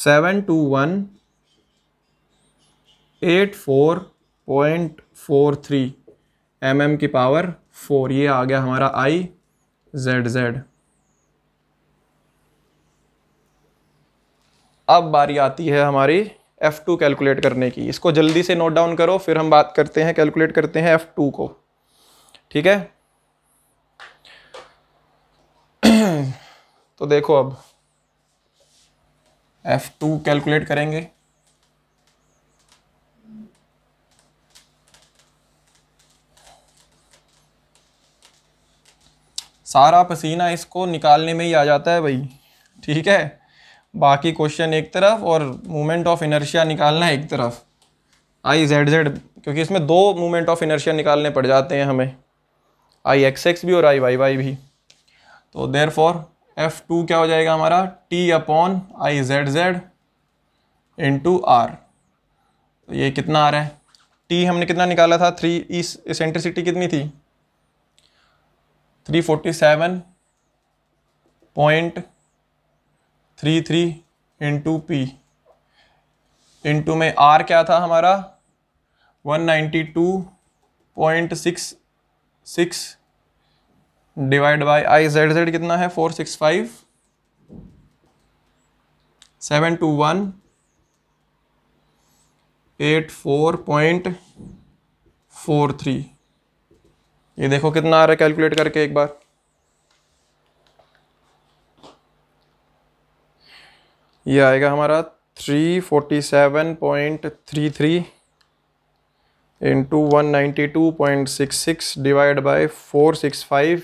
seven two one eight four point four three M M की power four ये आ गया हमारा आई Z Z अब बारी आती है हमारी एफ़ टू कैलकुलेट करने की इसको जल्दी से नोट डाउन करो फिर हम बात करते हैं कैलकुलेट करते हैं एफ़ टू को ठीक है तो देखो अब एफ टू कैलकुलेट करेंगे सारा पसीना इसको निकालने में ही आ जाता है भाई ठीक है बाकी क्वेश्चन एक तरफ और मूवमेंट ऑफ इनर्शिया निकालना एक तरफ आई जेड जेड क्योंकि इसमें दो मूवमेंट ऑफ इनर्शिया निकालने पड़ जाते हैं हमें आई एक्स एक्स भी और आई वाई वाई भी तो देर फॉर एफ टू क्या हो जाएगा हमारा T upon I Z Z into R तो ये कितना आ रहा है टी हमने कितना निकाला था थ्री इस इसेंट्रिसिटी कितनी थी three forty seven point three three into P into में आर क्या था हमारा one ninety two point six six divide by I Z Z कितना है four six five seven two one eight four point four three ये देखो कितना आ रहा है कैलकुलेट करके एक बार ये आएगा हमारा three forty seven point three three into one ninety two point six six divide by four six five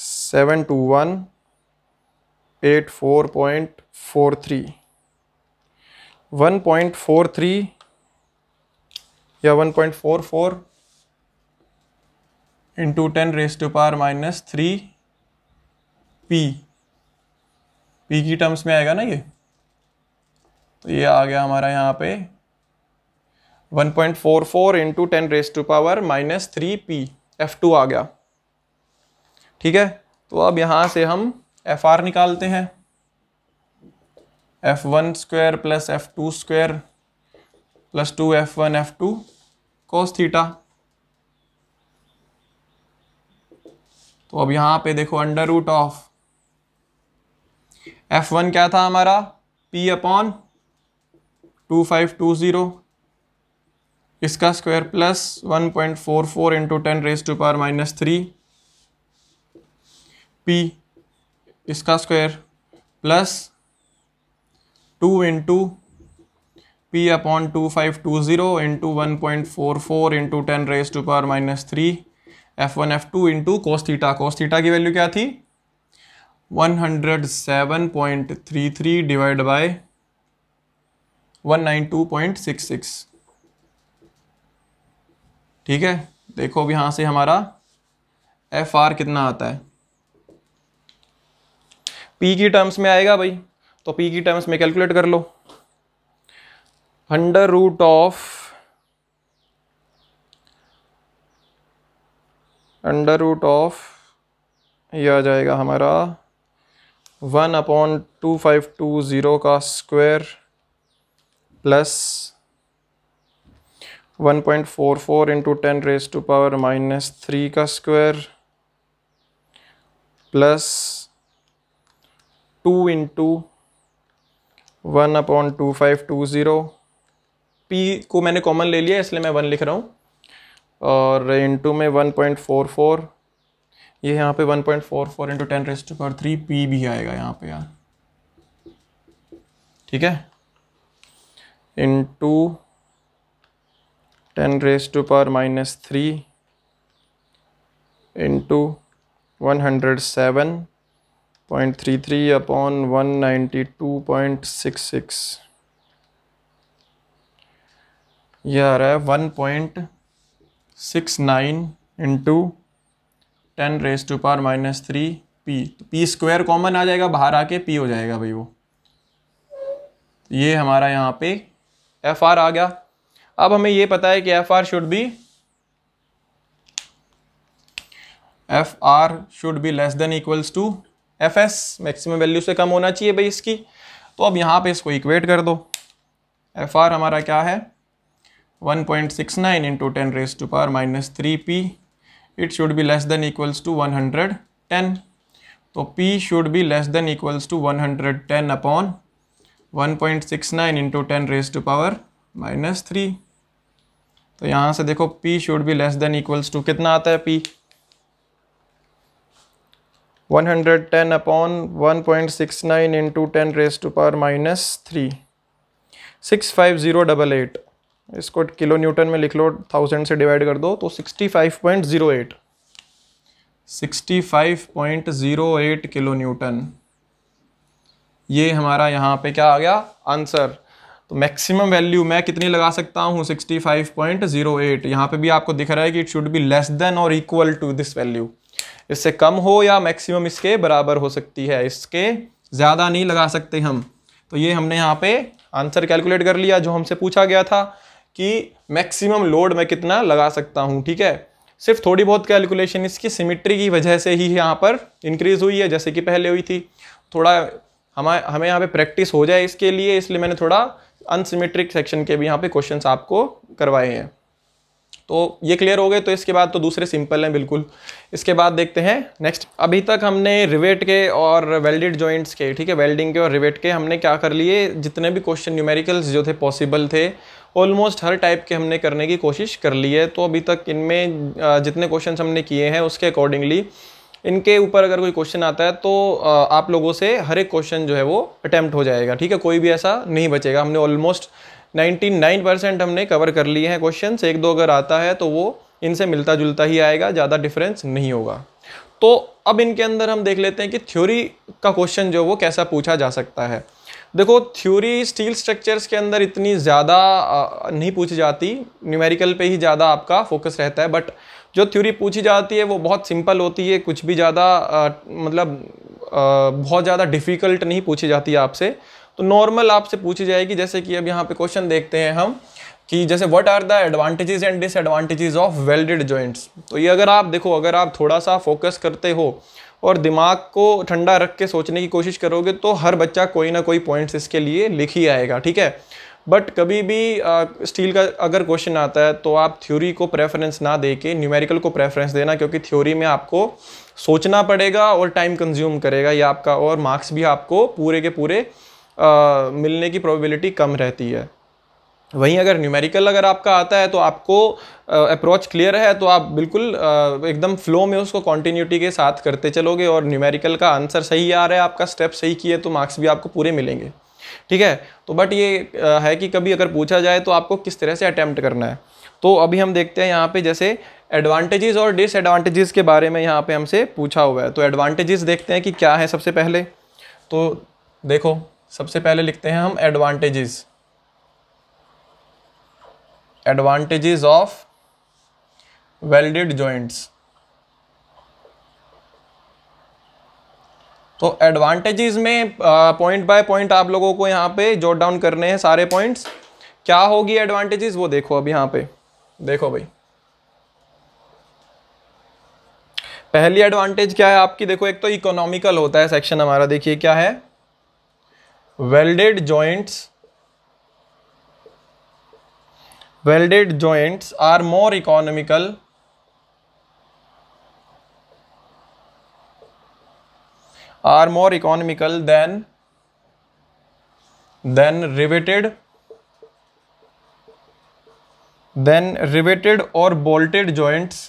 seven two one eight four point four three one point four three या one point four four into ten raise to power minus three P P की terms में आएगा ना ये तो ये आ गया हमारा यहाँ पे 1.44 point four four into ten raise to power minus three P F two आ गया ठीक है तो अब यहाँ से हम एफ आर निकालते हैं F one square plus F two square plus two F one F two cos theta तो अब यहाँ पे देखो under root of F one क्या था हमारा P upon two five two zero इसका square plus one point four four into ten raise to power minus three P इसका square plus two into P upon two five two zero into one point four four into ten raise to power minus three F one F two into cos theta cos theta की value क्या थी one hundred seven point three three divide by one nine two point six six ठीक है देखो अब यहाँ से हमारा एफ आर कितना आता है पी की टर्म्स में आएगा भाई तो पी की टर्म्स में कैलकुलेट कर लो under root of under root of ये आ जाएगा हमारा one upon two five two zero का square plus one point four four into ten raise to power minus three का square plus two into one upon two five two zero P को मैंने common ले लिया इसलिए मैं one लिख रहा हूँ और इंटू में वन पॉइंट फोर फोर ये यहाँ पे one point four four into ten raised power three P भी आएगा यहाँ पे यार ठीक है into ten raised power minus three into one hundred seven point three three upon one ninety two point six six यह आ रहा है one point six nine into ten raise to power minus three P तो P square common आ जाएगा बाहर आके P हो जाएगा भाई वो ये हमारा यहाँ पे एफ आर आ गया अब हमें ये पता है कि F R should be F R should be less than equals to F S maximum value से कम होना चाहिए भाई इसकी तो अब यहाँ पे इसको इक्वेट कर दो एफ आर हमारा क्या है 1.69 point six nine into ten raise to power minus three P it should be less than equals to one hundred ten तो P should be less than equals to one hundred ten upon one point six nine into ten raise to power minus three तो यहाँ से देखो P should be less than equals to कितना आता है P one hundred ten upon one point six nine into ten raise to power minus three six five zero double eight इसको kilo newton में लिख लो थाउजेंड से divide कर दो तो sixty five point zero eight sixty five point zero eight kilo newton ये हमारा यहाँ पे क्या आ गया आंसर तो मैक्सिमम वैल्यू मैं कितनी लगा सकता हूँ sixty five point zero eight यहाँ पर भी आपको दिख रहा है कि it should be less than और इक्वल टू दिस वैल्यू इससे कम हो या मैक्सिमम इसके बराबर हो सकती है इसके ज़्यादा नहीं लगा सकते हम तो ये हमने यहाँ पे आंसर कैलकुलेट कर लिया जो हमसे पूछा गया था कि मैक्सिमम लोड मैं कितना लगा सकता हूँ ठीक है सिर्फ थोड़ी बहुत कैलकुलेशन इसकी सिमिट्री की वजह से ही यहाँ पर इंक्रीज़ हुई है जैसे कि पहले हुई थी थोड़ा हम हमें यहाँ पे प्रैक्टिस हो जाए इसके लिए इसलिए मैंने थोड़ा अनसिमेट्रिक सेक्शन के भी यहाँ पे क्वेश्चंस आपको करवाए हैं तो ये क्लियर हो गए तो इसके बाद तो दूसरे सिंपल हैं बिल्कुल इसके बाद देखते हैं नेक्स्ट अभी तक हमने रिवेट के और वेल्डेड जॉइंट्स के ठीक है वेल्डिंग के और रिवेट के हमने क्या कर लिए जितने भी क्वेश्चन न्यूमेरिकल्स जो थे पॉसिबल थे ऑलमोस्ट हर टाइप के हमने करने की कोशिश कर ली है तो अभी तक इनमें जितने क्वेश्चन हमने किए हैं उसके अकॉर्डिंगली इनके ऊपर अगर कोई क्वेश्चन आता है तो आप लोगों से हर एक क्वेश्चन जो है वो अटैम्प्ट हो जाएगा ठीक है कोई भी ऐसा नहीं बचेगा हमने ऑलमोस्ट 99 परसेंट हमने कवर कर लिए हैं क्वेश्चन एक दो अगर आता है तो वो इनसे मिलता जुलता ही आएगा ज़्यादा डिफरेंस नहीं होगा तो अब इनके अंदर हम देख लेते हैं कि थ्योरी का क्वेश्चन जो वो कैसा पूछा जा सकता है देखो थ्योरी स्टील स्ट्रक्चर्स के अंदर इतनी ज़्यादा नहीं पूछी जाती न्यूमेरिकल पे ही ज़्यादा आपका फोकस रहता है बट जो थ्योरी पूछी जाती है वो बहुत सिंपल होती है कुछ भी ज़्यादा मतलब आ, बहुत ज़्यादा डिफ़िकल्ट नहीं पूछी जाती आपसे तो नॉर्मल आपसे पूछी जाएगी जैसे कि अब यहाँ पे क्वेश्चन देखते हैं हम कि जैसे what are the advantages and disadvantages of welded joints तो ये अगर आप देखो अगर आप थोड़ा सा फोकस करते हो और दिमाग को ठंडा रख के सोचने की कोशिश करोगे तो हर बच्चा कोई ना कोई पॉइंट्स इसके लिए लिख ही आएगा ठीक है बट कभी भी स्टील का अगर क्वेश्चन आता है तो आप थ्योरी को प्रेफरेंस ना दे के न्यूमेरिकल को प्रेफरेंस देना क्योंकि थ्योरी में आपको सोचना पड़ेगा और टाइम कंज्यूम करेगा ये आपका और मार्क्स भी आपको पूरे के पूरे आ, मिलने की प्रोबेबिलिटी कम रहती है वहीं अगर न्यूमेरिकल अगर आपका आता है तो आपको अप्रोच क्लियर है तो आप बिल्कुल एकदम फ्लो में उसको कॉन्टीन्यूटी के साथ करते चलोगे और न्यूमेरिकल का आंसर सही आ रहा है आपका स्टेप सही किए तो मार्क्स भी आपको पूरे मिलेंगे ठीक है तो बट ये है कि कभी अगर पूछा जाए तो आपको किस तरह से अटैम्प्ट करना है तो अभी हम देखते हैं यहाँ पर जैसे एडवांटेजेस और डिसएडवांटेजेस के बारे में यहाँ पे हमसे पूछा हुआ है तो एडवांटेजेस देखते हैं कि क्या है सबसे पहले तो देखो सबसे पहले लिखते हैं हम advantages advantages of welded joints तो एडवांटेजेस में पॉइंट बाय पॉइंट आप लोगों को यहां पे जोट डाउन करने हैं सारे पॉइंट्स क्या होगी एडवांटेजेस वो देखो अब यहां पे देखो भाई पहली एडवांटेज क्या है आपकी देखो एक तो इकोनॉमिकल होता है सेक्शन हमारा देखिए क्या है welded joints welded joints are more economical are more economical than than riveted than riveted or bolted joints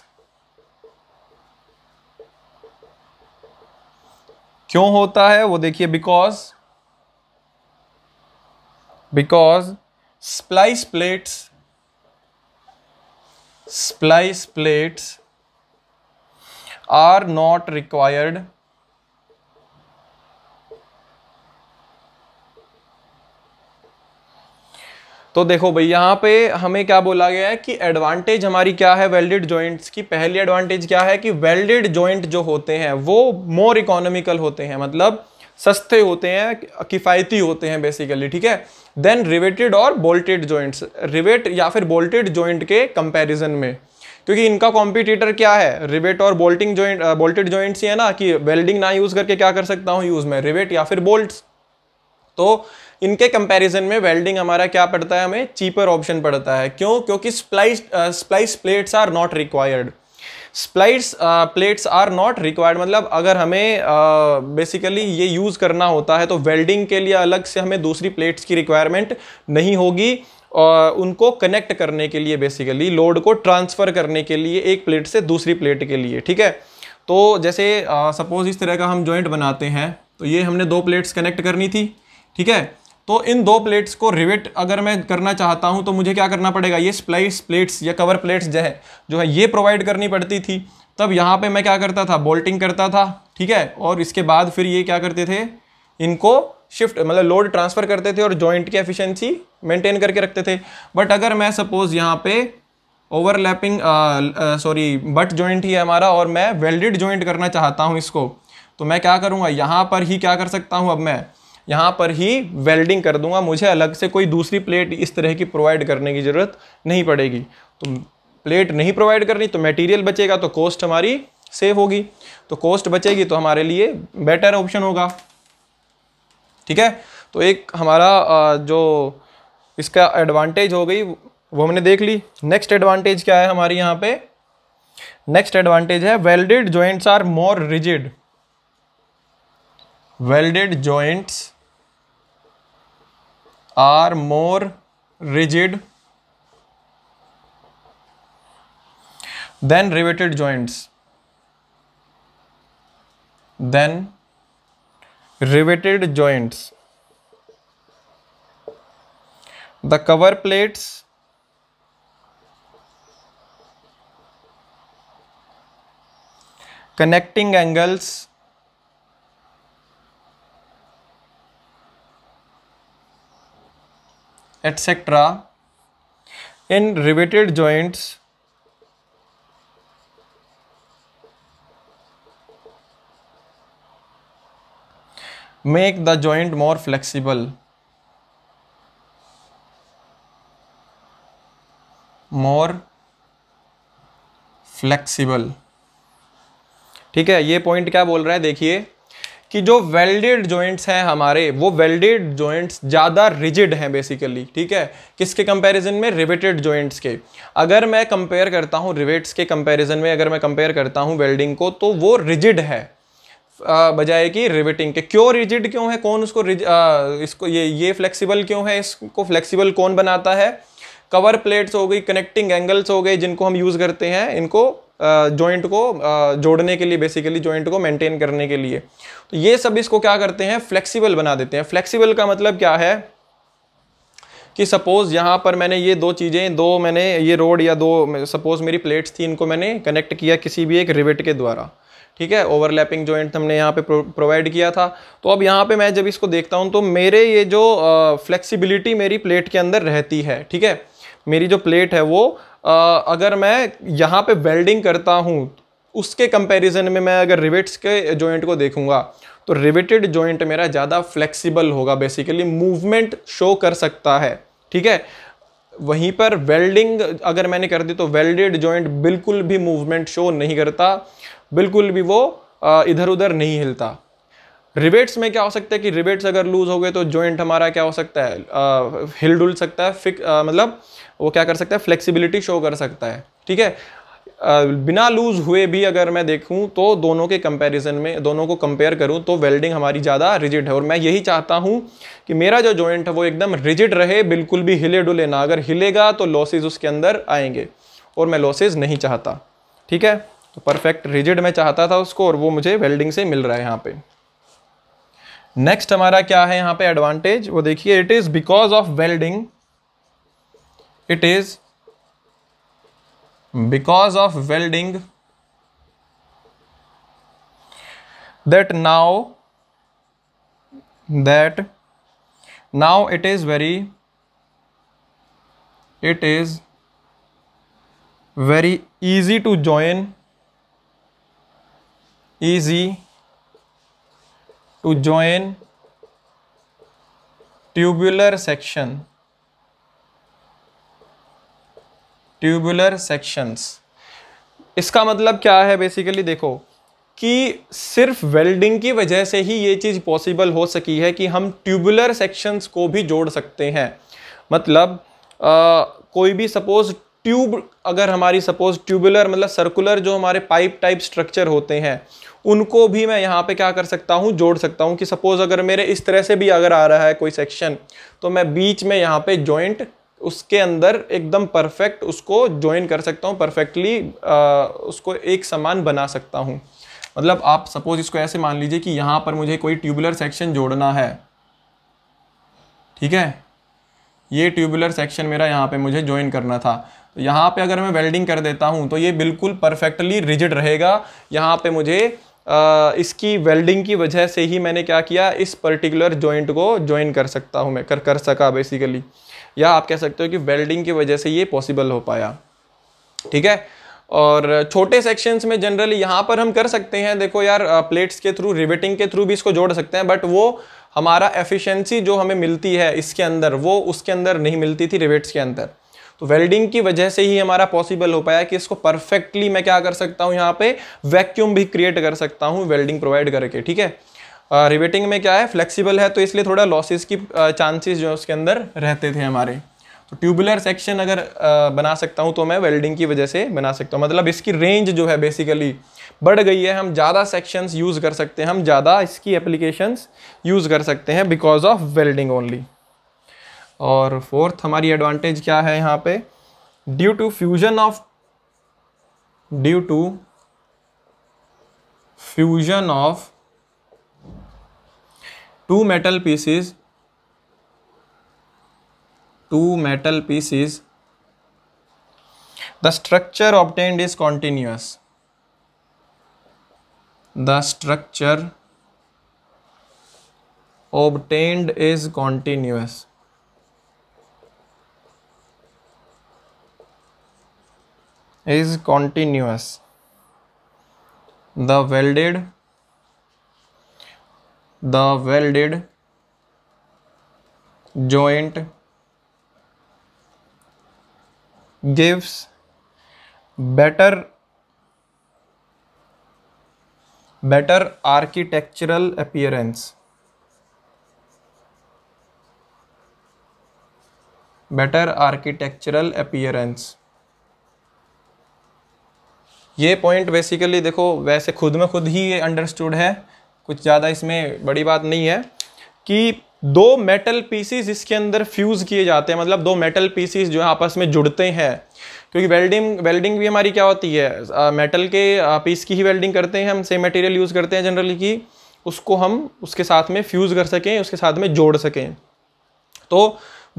क्यों होता है वो देखिए because because splice plates splice plates are not required तो देखो भाई यहाँ पे हमें क्या बोला गया है कि एडवांटेज हमारी क्या है वेल्डेड जॉइंट्स की पहली एडवांटेज क्या है कि वेल्डेड जॉइंट जो होते हैं वो मोर इकोनॉमिकल होते हैं मतलब सस्ते होते हैं किफ़ायती होते हैं बेसिकली ठीक है देन रिवेटेड और बोल्टेड जॉइंट्स रिवेट या फिर बोल्टेड जॉइंट के कंपैरिजन में क्योंकि इनका कॉम्पिटिटर क्या है रिवेट और बोल्टिंग जॉइंट बोल्टेड जॉइंट्स ही है ना कि वेल्डिंग ना यूज़ करके क्या कर सकता हूँ यूज़ में रिवेट या फिर बोल्ट्स तो इनके कंपैरिजन में वेल्डिंग हमारा क्या पड़ता है हमें चीपर ऑप्शन पड़ता है क्यों क्योंकि splice splice plates are not required splice plates are not required मतलब अगर हमें बेसिकली uh, ये यूज़ करना होता है तो वेल्डिंग के लिए अलग से हमें दूसरी प्लेट्स की रिक्वायरमेंट नहीं होगी और उनको कनेक्ट करने के लिए बेसिकली लोड को ट्रांसफ़र करने के लिए एक प्लेट से दूसरी प्लेट के लिए ठीक है तो जैसे सपोज़ uh, इस तरह का हम जॉइंट बनाते हैं तो ये हमने दो प्लेट्स कनेक्ट करनी थी ठीक है तो इन दो प्लेट्स को रिवेट अगर मैं करना चाहता हूँ तो मुझे क्या करना पड़ेगा ये स्प्लाइस प्लेट्स या कवर प्लेट्स जो है जो है ये प्रोवाइड करनी पड़ती थी तब यहाँ पे मैं क्या करता था बोल्टिंग करता था ठीक है और इसके बाद फिर ये क्या करते थे इनको शिफ्ट मतलब लोड ट्रांसफ़र करते थे और जॉइंट की एफिशेंसी मेंटेन करके रखते थे बट अगर मैं सपोज़ यहाँ पे ओवरलैपिंग सॉरी बट जॉइंट ही है हमारा और मैं वेल्डेड जॉइंट करना चाहता हूँ इसको तो मैं क्या करूँगा यहाँ पर ही क्या कर सकता हूँ अब मैं यहाँ पर ही वेल्डिंग कर दूंगा मुझे अलग से कोई दूसरी प्लेट इस तरह की प्रोवाइड करने की ज़रूरत नहीं पड़ेगी तो प्लेट नहीं प्रोवाइड करनी तो मटेरियल बचेगा तो कॉस्ट हमारी सेव होगी तो कॉस्ट बचेगी तो हमारे लिए बेटर ऑप्शन होगा ठीक है तो एक हमारा जो इसका एडवांटेज हो गई वो हमने देख ली नेक्स्ट एडवांटेज क्या है हमारी यहाँ पे नेक्स्ट एडवांटेज है welded joints are more rigid welded joints are more rigid than riveted joints Then riveted joints the cover plates connecting angles etcetera in riveted joints make the joint more flexible more flexible ठीक है ये point क्या बोल रहा है देखिए कि जो वेल्डेड जॉइंट्स हैं हमारे वो वेल्डेड जॉइंट्स ज़्यादा रिजिड हैं बेसिकली ठीक है किसके कंपैरिजन में रिवेटेड जॉइंट्स के अगर मैं कंपेयर करता हूँ रिवेट्स के कंपैरिजन में अगर मैं कंपेयर करता हूँ वेल्डिंग को तो वो रिजिड है बजाय कि रिवेटिंग के क्यों रिजिड क्यों है कौन उसको आ, इसको ये ये फ्लेक्सीबल क्यों है इसको फ्लेक्सीबल कौन बनाता है कवर प्लेट्स हो गई कनेक्टिंग एंगल्स हो गए जिनको हम यूज़ करते हैं इनको जॉइंट को जोड़ने के लिए बेसिकली जॉइंट को मेंटेन करने के लिए तो ये सब इसको क्या करते हैं फ्लेक्सिबल बना देते हैं फ्लेक्सिबल का मतलब क्या है कि सपोज़ यहाँ पर मैंने ये दो चीज़ें दो मैंने ये रोड या दो सपोज़ मेरी प्लेट्स थी इनको मैंने कनेक्ट किया किसी भी एक रिवेट के द्वारा ठीक है ओवरलैपिंग जॉइंट हमने यहाँ पे प्रोवाइड किया था तो अब यहाँ पे मैं जब इसको देखता हूँ तो मेरे ये जो फ्लेक्सिबिलिटी मेरी प्लेट के अंदर रहती है ठीक है मेरी जो प्लेट है वो आ, अगर मैं यहाँ पे वेल्डिंग करता हूँ उसके कंपैरिजन में मैं अगर रिवेट्स के जॉइंट को देखूँगा तो रिवेटेड जॉइंट मेरा ज़्यादा फ्लेक्सिबल होगा बेसिकली मूवमेंट शो कर सकता है ठीक है वहीं पर वेल्डिंग अगर मैंने कर दी तो वेल्डेड जॉइंट बिल्कुल भी मूवमेंट शो नहीं करता बिल्कुल भी वो इधर उधर नहीं हिलता रिवेट्स में क्या हो सकता है कि रिवेट्स अगर लूज हो गए तो जॉइंट हमारा क्या हो सकता है हिल डुल सकता है फिक मतलब वो क्या कर सकता है फ्लेक्सिबिलिटी शो कर सकता है ठीक है बिना लूज़ हुए भी अगर मैं देखूं तो दोनों के कंपैरिजन में दोनों को कंपेयर करूं तो वेल्डिंग हमारी ज़्यादा रिजिड है और मैं यही चाहता हूं कि मेरा जो जॉइंट है वो एकदम रिजिड रहे बिल्कुल भी हिले डुले ना अगर हिलेगा तो लॉसेज उसके अंदर आएंगे और मैं लॉसेज नहीं चाहता ठीक है तो परफेक्ट रिजिड मैं चाहता था उसको और वो मुझे वेल्डिंग से मिल रहा है यहाँ पर नेक्स्ट हमारा क्या है यहाँ पे एडवांटेज वो देखिए it is because of welding it is because of welding that now that now it is very it is very easy to join easy to join tubular section tubular sections इसका मतलब क्या है basically देखो कि सिर्फ welding की वजह से ही ये चीज़ पॉसिबल हो सकी है कि हम ट्यूबुलर सेक्शंस को भी जोड़ सकते हैं मतलब आ, कोई भी सपोज ट्यूब अगर हमारी सपोज ट्यूबुलर मतलब सर्कुलर जो हमारे पाइप टाइप स्ट्रक्चर होते हैं उनको भी मैं यहाँ पे क्या कर सकता हूँ जोड़ सकता हूँ कि सपोज़ अगर मेरे इस तरह से भी अगर आ रहा है कोई सेक्शन तो मैं बीच में यहाँ पे जॉइंट उसके अंदर एकदम परफेक्ट उसको ज्वाइन कर सकता हूँ परफेक्टली उसको एक समान बना सकता हूँ मतलब आप सपोज इसको ऐसे मान लीजिए कि यहाँ पर मुझे कोई ट्यूबुलर सेक्शन जोड़ना है ठीक है ये ट्यूबुलर सेक्शन मेरा यहाँ पे मुझे ज्वाइन करना था तो यहाँ पे अगर मैं वेल्डिंग कर देता हूँ तो ये बिल्कुल परफेक्टली रिजिड रहेगा यहाँ पे मुझे आ, इसकी वेल्डिंग की वजह से ही मैंने क्या किया इस पर्टिकुलर जॉइंट को ज्वाइन कर सकता हूँ मैं कर कर सका बेसिकली या आप कह सकते हो कि वेल्डिंग की वजह से ये पॉसिबल हो पाया ठीक है और छोटे सेक्शंस में जनरली यहाँ पर हम कर सकते हैं देखो यार प्लेट्स के थ्रू रिवेटिंग के थ्रू भी इसको जोड़ सकते हैं बट वो हमारा एफिशिएंसी जो हमें मिलती है इसके अंदर वो उसके अंदर नहीं मिलती थी रिवेट्स के अंदर तो वेल्डिंग की वजह से ही हमारा पॉसिबल हो पाया कि इसको परफेक्टली मैं क्या कर सकता हूँ यहाँ पे वैक्यूम भी क्रिएट कर सकता हूँ वेल्डिंग प्रोवाइड करके ठीक है रिवेटिंग में क्या है फ्लेक्सिबल है तो इसलिए थोड़ा लॉसेस की चांसेस जो है उसके अंदर रहते थे हमारे तो ट्यूबुलर सेक्शन अगर बना सकता हूँ तो मैं वेल्डिंग की वजह से बना सकता हूँ मतलब इसकी रेंज जो है बेसिकली बढ़ गई है हम ज़्यादा सेक्शंस यूज़ कर सकते हैं हम ज़्यादा इसकी एप्लीकेशंस यूज़ कर सकते हैं बिकॉज ऑफ वेल्डिंग ओनली और फोर्थ हमारी एडवांटेज क्या है यहाँ पे due to fusion of due to fusion of two metal pieces two metal pieces the structure obtained is continuous the structure obtained is continuous is continuous the welded the welded joint gives better better architectural appearance better architectural appearance ये point basically देखो वैसे खुद में खुद ही ये understood है कुछ ज़्यादा इसमें बड़ी बात नहीं है कि दो मेटल पीसीज इसके अंदर फ्यूज़ किए जाते हैं मतलब दो मेटल पीसीज जो है आपस में जुड़ते हैं क्योंकि वेल्डिंग वेल्डिंग भी हमारी क्या होती है आ, मेटल के आ, पीस की ही वेल्डिंग करते हैं हम सेम मटेरियल यूज़ करते हैं जनरली कि उसको हम उसके साथ में फ्यूज़ कर सकें उसके साथ में जोड़ सकें तो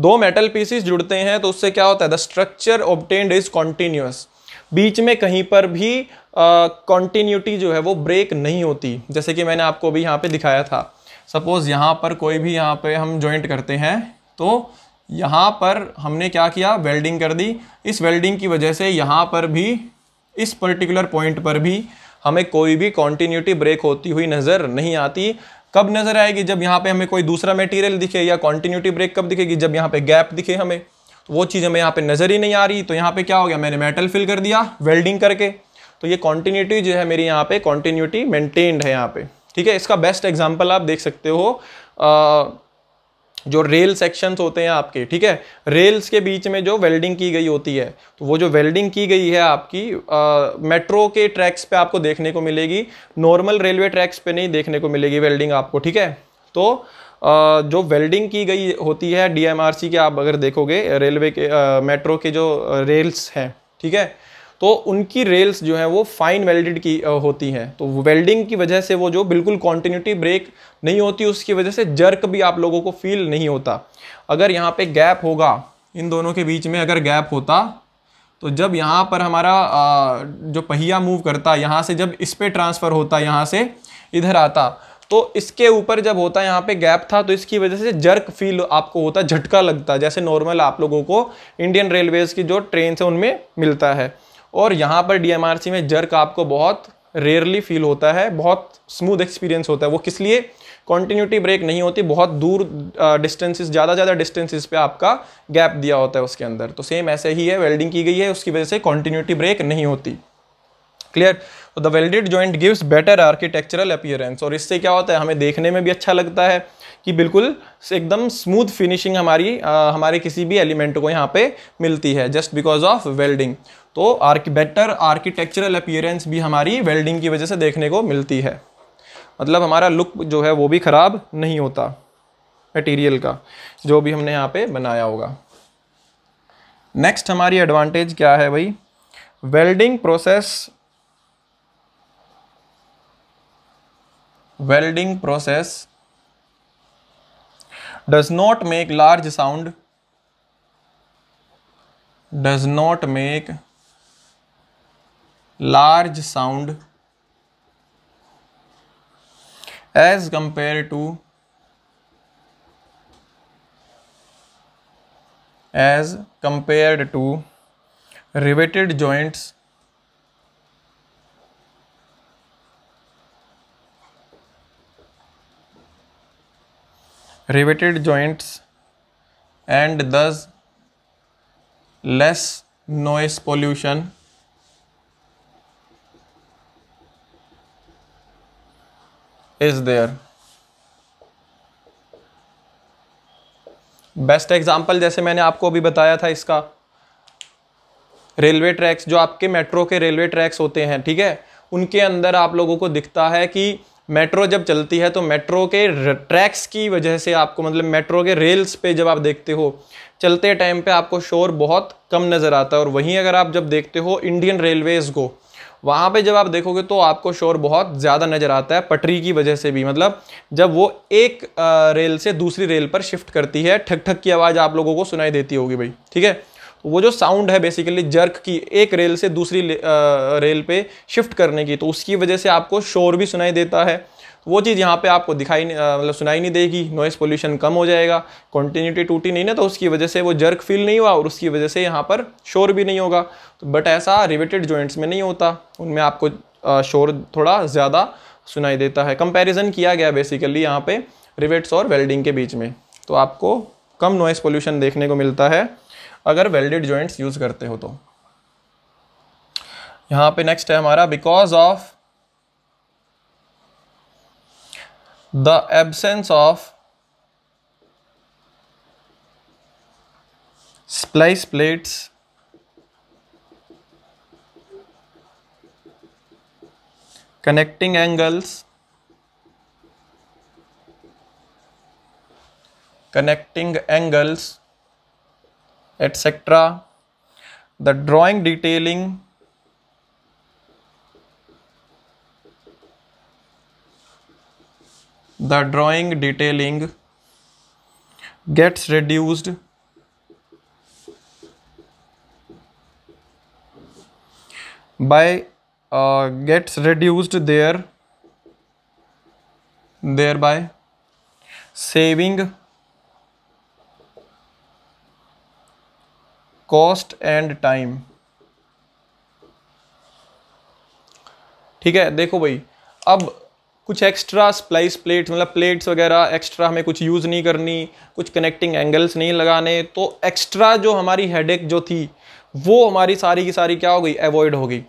दो मेटल पीसीज जुड़ते हैं तो उससे क्या होता है the structure obtained is continuous बीच में कहीं पर भी कॉन्टीन्यूटी जो है वो ब्रेक नहीं होती जैसे कि मैंने आपको अभी यहाँ पे दिखाया था सपोज़ यहाँ पर कोई भी यहाँ पे हम जॉइंट करते हैं तो यहाँ पर हमने क्या किया वेल्डिंग कर दी इस वेल्डिंग की वजह से यहाँ पर भी इस पर्टिकुलर पॉइंट पर भी हमें कोई भी कॉन्टीन्यूटी ब्रेक होती हुई नज़र नहीं आती कब नज़र आएगी जब यहाँ पे हमें कोई दूसरा मटेरियल दिखे या कॉन्टीन्यूटी ब्रेक कब दिखेगी जब यहाँ पे गैप दिखे हमें तो वो चीज़ हमें यहाँ पे नज़र ही नहीं आ रही तो यहाँ पे क्या हो गया मैंने मेटल फिल कर दिया वेल्डिंग करके तो ये कॉन्टीन्यूटी जो है मेरी यहाँ पे कॉन्टीन्यूटी मेंटेन्ड है यहाँ पे ठीक है इसका बेस्ट एग्जाम्पल आप देख सकते हो आ, जो रेल सेक्शंस होते हैं आपके ठीक है रेल्स के बीच में जो वेल्डिंग की गई होती है तो वो जो वेल्डिंग की गई है आपकी आ, मेट्रो के ट्रैक्स पे आपको देखने को मिलेगी नॉर्मल रेलवे ट्रैक्स पे नहीं देखने को मिलेगी वेल्डिंग आपको ठीक है तो आ, जो वेल्डिंग की गई होती है डीएमआरसी के आप अगर देखोगे रेलवे के आ, मेट्रो के जो रेल्स हैं ठीक है तो उनकी रेल्स जो हैं वो फाइन वेल्डेड की होती हैं तो वेल्डिंग की वजह से वो जो बिल्कुल कॉन्टीन्यूटी ब्रेक नहीं होती उसकी वजह से जर्क भी आप लोगों को फील नहीं होता अगर यहाँ पर गैप होगा इन दोनों के बीच में अगर गैप होता तो जब यहाँ पर हमारा जो पहिया मूव करता यहाँ से जब इस पर ट्रांसफ़र होता यहाँ से इधर आता तो इसके ऊपर जब होता है यहाँ पे गैप था तो इसकी वजह से जर्क फील आपको होता झटका लगता जैसे नॉर्मल आप लोगों को इंडियन रेलवेज़ की जो ट्रेन से उनमें मिलता है और यहाँ पर डी में जर्क आपको बहुत रेयरली फील होता है बहुत स्मूथ एक्सपीरियंस होता है वो किस लिए कॉन्टीन्यूटी ब्रेक नहीं होती बहुत दूर डिस्टेंसिस ज़्यादा ज़्यादा डिस्टेंसिस पे आपका गैप दिया होता है उसके अंदर तो सेम ऐसे ही है वेल्डिंग की गई है उसकी वजह से कॉन्टीन्यूटी ब्रेक नहीं होती क्लियर तो the welded joint gives better architectural appearance और इससे क्या होता है हमें देखने में भी अच्छा लगता है कि बिल्कुल एकदम स्मूथ फिनिशिंग हमारी आ, हमारे किसी भी एलिमेंट को यहाँ पे मिलती है जस्ट बिकॉज ऑफ वेल्डिंग तो आर्क बेटर आर्किटेक्चरल अपियरेंस भी हमारी वेल्डिंग की वजह से देखने को मिलती है मतलब हमारा लुक जो है वो भी ख़राब नहीं होता मटेरियल का जो भी हमने यहाँ पे बनाया होगा नेक्स्ट हमारी एडवांटेज क्या है भाई welding process welding process does not make large sound does not make large sound as compared to as compared to riveted joints riveted joints and thus less noise pollution is there best example जैसे मैंने आपको अभी बताया था इसका railway tracks जो आपके metro के रेलवे ट्रैक्स होते हैं ठीक है उनके अंदर आप लोगों को दिखता है कि मेट्रो जब चलती है तो मेट्रो के ट्रैक्स की वजह से आपको मतलब मेट्रो के रेल्स पे जब आप देखते हो चलते टाइम पे आपको शोर बहुत कम नज़र आता है और वहीं अगर आप जब देखते हो इंडियन रेलवेज़ को वहाँ पे जब आप देखोगे तो आपको शोर बहुत ज़्यादा नज़र आता है पटरी की वजह से भी मतलब जब वो एक रेल से दूसरी रेल पर शिफ्ट करती है ठक ठक की आवाज़ आप लोगों को सुनाई देती होगी भाई ठीक है वो जो साउंड है बेसिकली जर्क की एक रेल से दूसरी रेल पे शिफ्ट करने की तो उसकी वजह से आपको शोर भी सुनाई देता है वो चीज़ यहाँ पे आपको दिखाई मतलब सुनाई नहीं देगी नॉइज़ पोल्यूशन कम हो जाएगा कॉन्टीन्यूटी टूटी नहीं ना तो उसकी वजह से वो जर्क फील नहीं हुआ और उसकी वजह से यहाँ पर शोर भी नहीं होगा तो बट ऐसा रिवेटेड जॉइंट्स में नहीं होता उनमें आपको शोर थोड़ा ज़्यादा सुनाई देता है कंपेरिजन किया गया बेसिकली यहाँ पर रिवेट्स और वेल्डिंग के बीच में तो आपको कम नॉइस पोल्यूशन देखने को मिलता है अगर वेल्डेड जॉइंट्स यूज़ करते हो तो यहाँ पे नेक्स्ट है हमारा because of the absence of splice plates connecting angles connecting angles etc the drawing detailing the drawing detailing gets reduced by gets reduced there there by saving cost and time ठीक है देखो भाई अब कुछ extra splice plates मतलब plates वगैरह extra हमें कुछ यूज़ नहीं करनी कुछ कनेक्टिंग एंगल्स नहीं लगाने तो एक्स्ट्रा जो हमारी हेडेक जो थी वो हमारी सारी की सारी क्या हो गई अवॉइड हो गई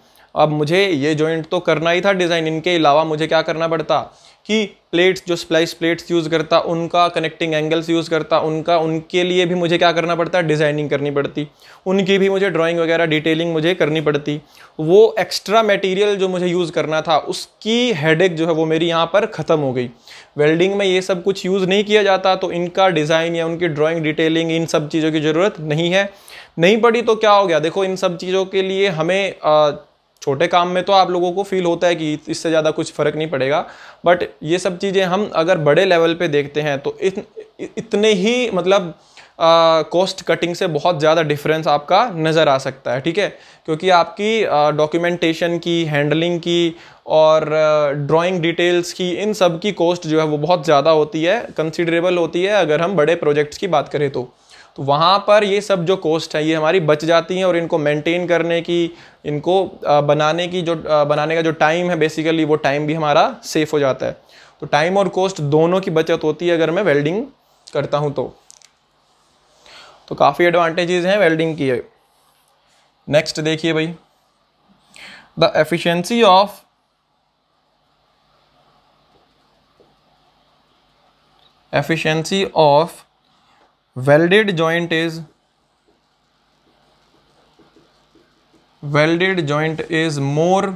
अब मुझे ये जॉइंट तो करना ही था डिज़ाइन इनके अलावा मुझे क्या करना पड़ता कि प्लेट्स जो स्प्लाइस प्लेट्स यूज़ करता उनका कनेक्टिंग एंगल्स यूज़ करता उनका उनके लिए भी मुझे क्या करना पड़ता है डिज़ाइनिंग करनी पड़ती उनकी भी मुझे ड्राइंग वगैरह डिटेलिंग मुझे करनी पड़ती वो एक्स्ट्रा मटेरियल जो मुझे यूज़ करना था उसकी हेडेक जो है वो मेरी यहाँ पर ख़त्म हो गई वेल्डिंग में ये सब कुछ यूज़ नहीं किया जाता तो इनका डिज़ाइन या उनकी ड्राॅइंग डिटेलिंग इन सब चीज़ों की ज़रूरत नहीं है नहीं पड़ी तो क्या हो गया देखो इन सब चीज़ों के लिए हमें छोटे काम में तो आप लोगों को फील होता है कि इससे ज़्यादा कुछ फ़र्क नहीं पड़ेगा बट ये सब चीज़ें हम अगर बड़े लेवल पे देखते हैं तो इत, इतने ही मतलब कॉस्ट uh, कटिंग से बहुत ज़्यादा डिफरेंस आपका नज़र आ सकता है ठीक है क्योंकि आपकी डॉक्यूमेंटेशन uh, की हैंडलिंग की और ड्राइंग uh, डिटेल्स की इन सब की कॉस्ट जो है वो बहुत ज़्यादा होती है कंसिडरेबल होती है अगर हम बड़े प्रोजेक्ट्स की बात करें तो तो वहाँ पर ये सब जो कॉस्ट है ये हमारी बच जाती हैं और इनको मेंटेन करने की इनको बनाने की जो बनाने का जो टाइम है बेसिकली वो टाइम भी हमारा सेफ हो जाता है तो टाइम और कॉस्ट दोनों की बचत होती है अगर मैं वेल्डिंग करता हूँ तो तो काफ़ी एडवांटेजेस हैं वेल्डिंग की नेक्स्ट देखिए भाई the efficiency of efficiency of welded joint is welded joint is more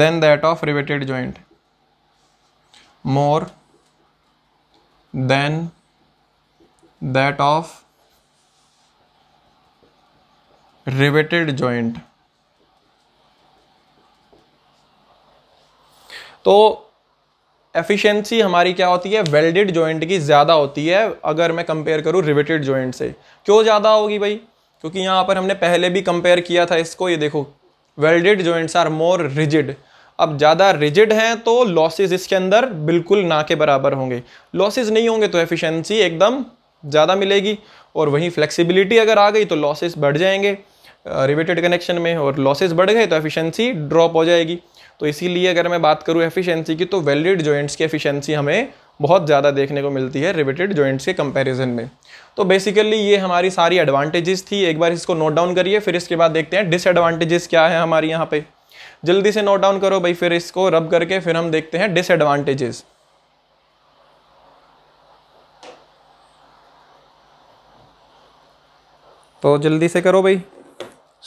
than that of riveted joint more than that of riveted joint तो एफिशिएंसी हमारी क्या होती है वेल्डेड जॉइंट की ज़्यादा होती है अगर मैं कंपेयर करूँ रिवेटेड जॉइंट से क्यों ज़्यादा होगी भाई क्योंकि यहाँ पर हमने पहले भी कंपेयर किया था इसको ये देखो welded joints are more rigid अब ज़्यादा रिजिड हैं तो लॉसेज इसके अंदर बिल्कुल ना के बराबर होंगे लॉसेज नहीं होंगे तो एफिशेंसी एकदम ज़्यादा मिलेगी और वहीं फ्लेक्सीबिलिटी अगर आ गई तो लॉसेज बढ़ जाएंगे रिवेटेड कनेक्शन में और लॉसेज बढ़ गए तो एफिशिएंसी ड्रॉप हो जाएगी तो इसीलिए अगर मैं बात करूँ एफिशिएंसी की तो वेल्डेड जॉइंट्स की एफिशिएंसी हमें बहुत ज़्यादा देखने को मिलती है रिवेटेड जॉइंट्स के कंपैरिजन में तो बेसिकली ये हमारी सारी एडवांटेजेस थी एक बार इसको नोट डाउन करिए फिर इसके बाद देखते हैं डिसएडवांटेजेस क्या है हमारे यहाँ पे जल्दी से नोट डाउन करो भाई फिर इसको रब करके फिर हम देखते हैं डिसएडवांटेजेस तो जल्दी से करो भाई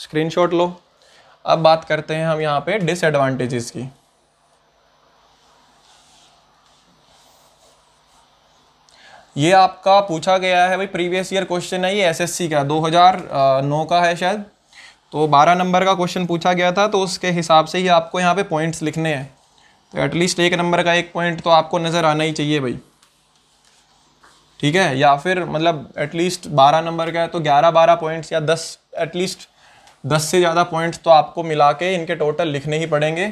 स्क्रीनशॉट लो अब बात करते हैं हम यहाँ पे डिसएडवांटेजेस की ये आपका पूछा गया है भाई प्रीवियस ईयर क्वेश्चन है ये एसएससी का 2009 का है शायद तो 12 नंबर का क्वेश्चन पूछा गया था तो उसके हिसाब से ही आपको यहाँ पे पॉइंट्स लिखने हैं तो एटलीस्ट एक नंबर का एक पॉइंट तो आपको नज़र आना ही चाहिए भाई ठीक है या फिर मतलब एटलीस्ट बारह नंबर का है तो ग्यारह बारह पॉइंट्स या दस एटलीस्ट दस से ज़्यादा पॉइंट्स तो आपको मिला के इनके टोटल लिखने ही पड़ेंगे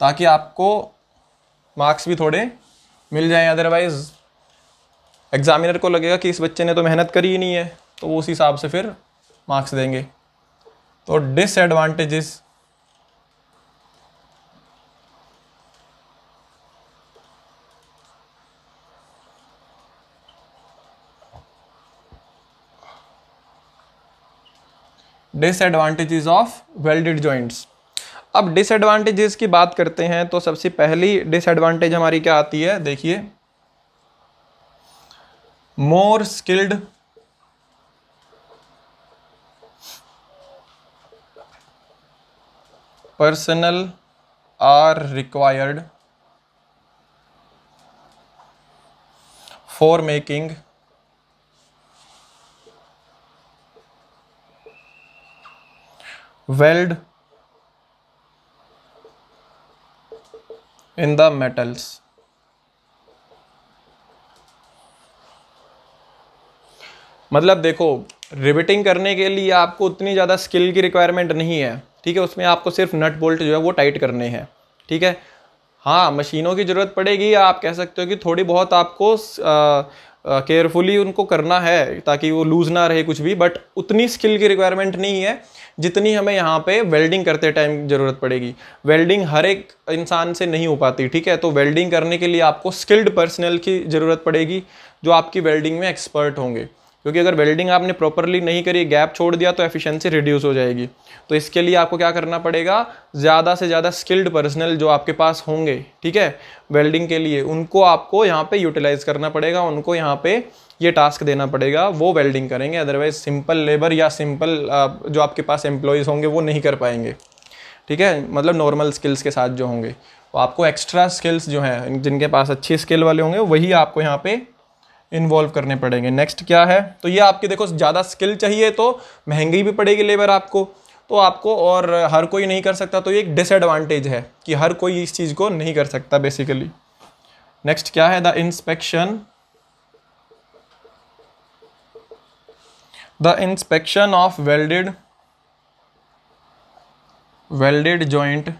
ताकि आपको मार्क्स भी थोड़े मिल जाएं अदरवाइज़ एग्ज़ामिनर को लगेगा कि इस बच्चे ने तो मेहनत करी ही नहीं है तो वो उस हिसाब से फिर मार्क्स देंगे तो disadvantages disadvantages of welded joints अब डिसएडवांटेजेस की बात करते हैं तो सबसे पहली डिसएडवांटेज हमारी क्या आती है देखिए more skilled personnel are required for making weld in the metals मतलब देखो रिबिटिंग करने के लिए आपको उतनी ज़्यादा स्किल की रिक्वायरमेंट नहीं है ठीक है उसमें आपको सिर्फ नट बोल्ट जो है वो टाइट करने हैं ठीक है हाँ मशीनों की ज़रूरत पड़ेगी आप कह सकते हो कि थोड़ी बहुत आपको केयरफुली उनको करना है ताकि वो लूज़ ना रहे कुछ भी बट उतनी स्किल की रिक्वायरमेंट नहीं है जितनी हमें यहाँ पे वेल्डिंग करते टाइम ज़रूरत पड़ेगी वेल्डिंग हर एक इंसान से नहीं हो पाती ठीक है तो वेल्डिंग करने के लिए आपको स्किल्ड पर्सनल की ज़रूरत पड़ेगी जो आपकी वेल्डिंग में एक्सपर्ट होंगे क्योंकि अगर वेल्डिंग आपने प्रॉपरली नहीं करी गैप छोड़ दिया तो एफिशिएंसी रिड्यूस हो जाएगी तो इसके लिए आपको क्या करना पड़ेगा ज़्यादा से ज़्यादा स्किल्ड पर्सनल जो आपके पास होंगे ठीक है वेल्डिंग के लिए उनको आपको यहाँ पे यूटिलाइज़ करना पड़ेगा उनको यहाँ पे ये टास्क देना पड़ेगा वो वेल्डिंग करेंगे अदरवाइज सिंपल लेबर या सिंपल जो आपके पास एम्प्लॉयज़ होंगे वो नहीं कर पाएंगे ठीक है मतलब नॉर्मल स्किल्स के साथ जो होंगे तो आपको एक्स्ट्रा स्किल्स जो हैं जिनके पास अच्छी स्किल वाले होंगे वही आपको यहाँ पर इन्वॉल्व करने पड़ेंगे नेक्स्ट क्या है तो ये आपके देखो ज़्यादा स्किल चाहिए तो महंगी भी पड़ेगी लेबर आपको तो आपको और हर कोई नहीं कर सकता तो ये एक डिसएडवांटेज है कि हर कोई इस चीज़ को नहीं कर सकता बेसिकली नेक्स्ट क्या है the inspection the inspection of welded welded joint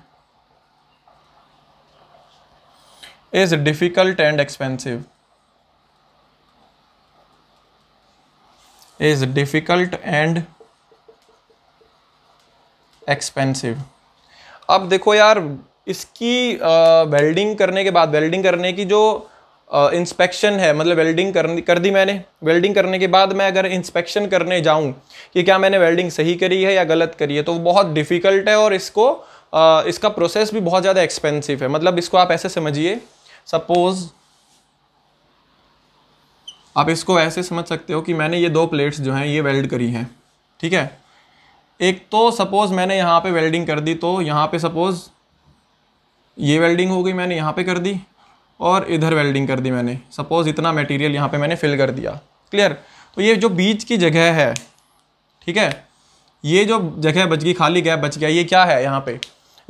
is difficult and expensive is difficult and expensive अब देखो यार इसकी वेल्डिंग करने के बाद वेल्डिंग करने की जो इंस्पेक्शन है मतलब वेल्डिंग कर कर दी मैंने वेल्डिंग करने के बाद मैं अगर इंस्पेक्शन करने जाऊं कि क्या मैंने वेल्डिंग सही करी है या गलत करी है तो बहुत डिफ़िकल्ट है और इसको आ, इसका प्रोसेस भी बहुत ज़्यादा एक्सपेंसिव है मतलब इसको आप ऐसे समझिए सपोज़ आप इसको ऐसे समझ सकते हो कि मैंने ये दो प्लेट्स जो हैं ये वेल्ड करी हैं ठीक है एक तो सपोज़ मैंने यहाँ पे वेल्डिंग कर दी तो यहाँ पे सपोज़ ये वेल्डिंग हो गई मैंने यहाँ पे कर दी और इधर वेल्डिंग कर दी मैंने सपोज़ इतना मटेरियल यहाँ पे मैंने फिल कर दिया क्लियर तो ये जो बीच की जगह है ठीक है ये जो जगह बच गई खाली गैप बच गया ये क्या है यहाँ पर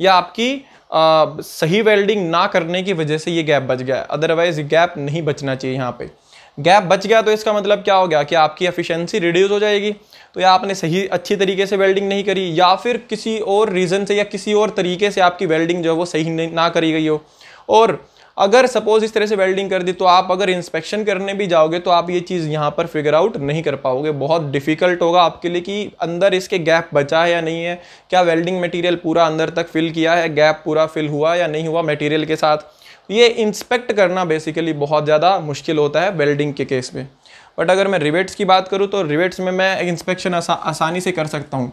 यह आपकी आ, सही वेल्डिंग ना करने की वजह से ये गैप बच गया अदरवाइज़ गैप नहीं बचना चाहिए यहाँ पर गैप बच गया तो इसका मतलब क्या हो गया कि आपकी एफिशिएंसी रिड्यूस हो जाएगी तो या आपने सही अच्छी तरीके से वेल्डिंग नहीं करी या फिर किसी और रीज़न से या किसी और तरीके से आपकी वेल्डिंग जो है वो सही नहीं ना करी गई हो और अगर सपोज़ इस तरह से वेल्डिंग कर दी तो आप अगर इंस्पेक्शन करने भी जाओगे तो आप ये चीज़ यहाँ पर फिगर आउट नहीं कर पाओगे बहुत डिफ़िकल्ट होगा आपके लिए कि अंदर इसके गैप बचा है या नहीं है क्या वेल्डिंग मटेरियल पूरा अंदर तक फिल किया है गैप पूरा फिल हुआ या नहीं हुआ मटेरियल के साथ ये इंस्पेक्ट करना बेसिकली बहुत ज़्यादा मुश्किल होता है वेल्डिंग के केस में बट अगर मैं रिवेट्स की बात करूँ तो रिवेट्स में मैं इंस्पेक्शन आसा, आसानी से कर सकता हूँ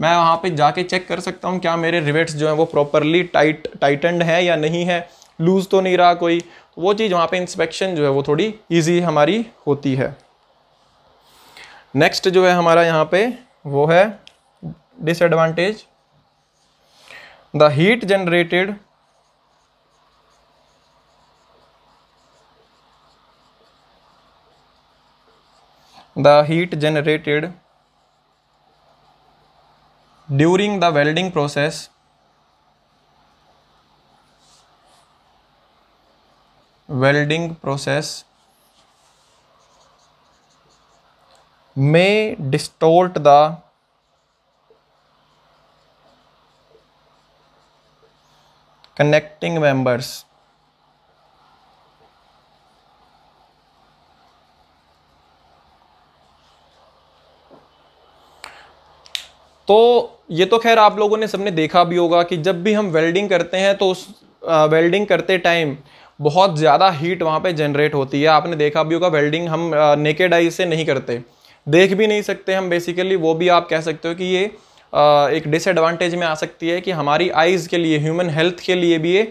मैं वहाँ पे जाके चेक कर सकता हूँ क्या मेरे रिवेट्स जो हैं वो प्रॉपरली टाइट टाइटेंड है या नहीं है लूज़ तो नहीं रहा कोई वो चीज़ वहाँ पर इंस्पेक्शन जो है वो थोड़ी ईजी हमारी होती है नेक्स्ट जो है हमारा यहाँ पे वो है disadvantage the heat generated the heat generated during the welding process welding process may distort the connecting members तो ये तो खैर आप लोगों ने सबने देखा भी होगा कि जब भी हम वेल्डिंग करते हैं तो उस वेल्डिंग करते टाइम बहुत ज़्यादा हीट वहाँ पे जनरेट होती है आपने देखा भी होगा वेल्डिंग हम नेकेड आई से नहीं करते देख भी नहीं सकते हम बेसिकली वो भी आप कह सकते हो कि ये एक डिसएडवांटेज में आ सकती है कि हमारी आइज़ के लिए ह्यूमन हेल्थ के लिए भी ये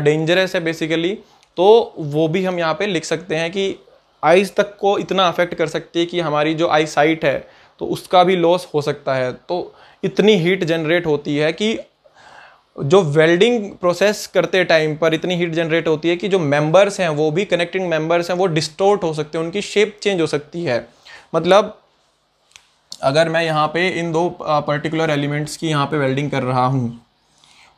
डेंजरस है बेसिकली तो वो भी हम यहाँ पर लिख सकते हैं कि आइज़ तक को इतना अफेक्ट कर सकती है कि हमारी जो आई साइट है तो उसका भी लॉस हो सकता है तो इतनी हीट जनरेट होती है कि जो वेल्डिंग प्रोसेस करते टाइम पर इतनी हीट जनरेट होती है कि जो मेंबर्स हैं वो भी कनेक्टिंग मेंबर्स हैं वो डिस्टोर्ट हो सकते हैं उनकी शेप चेंज हो सकती है मतलब अगर मैं यहाँ पे इन दो पर्टिकुलर एलिमेंट्स की यहाँ पे वेल्डिंग कर रहा हूँ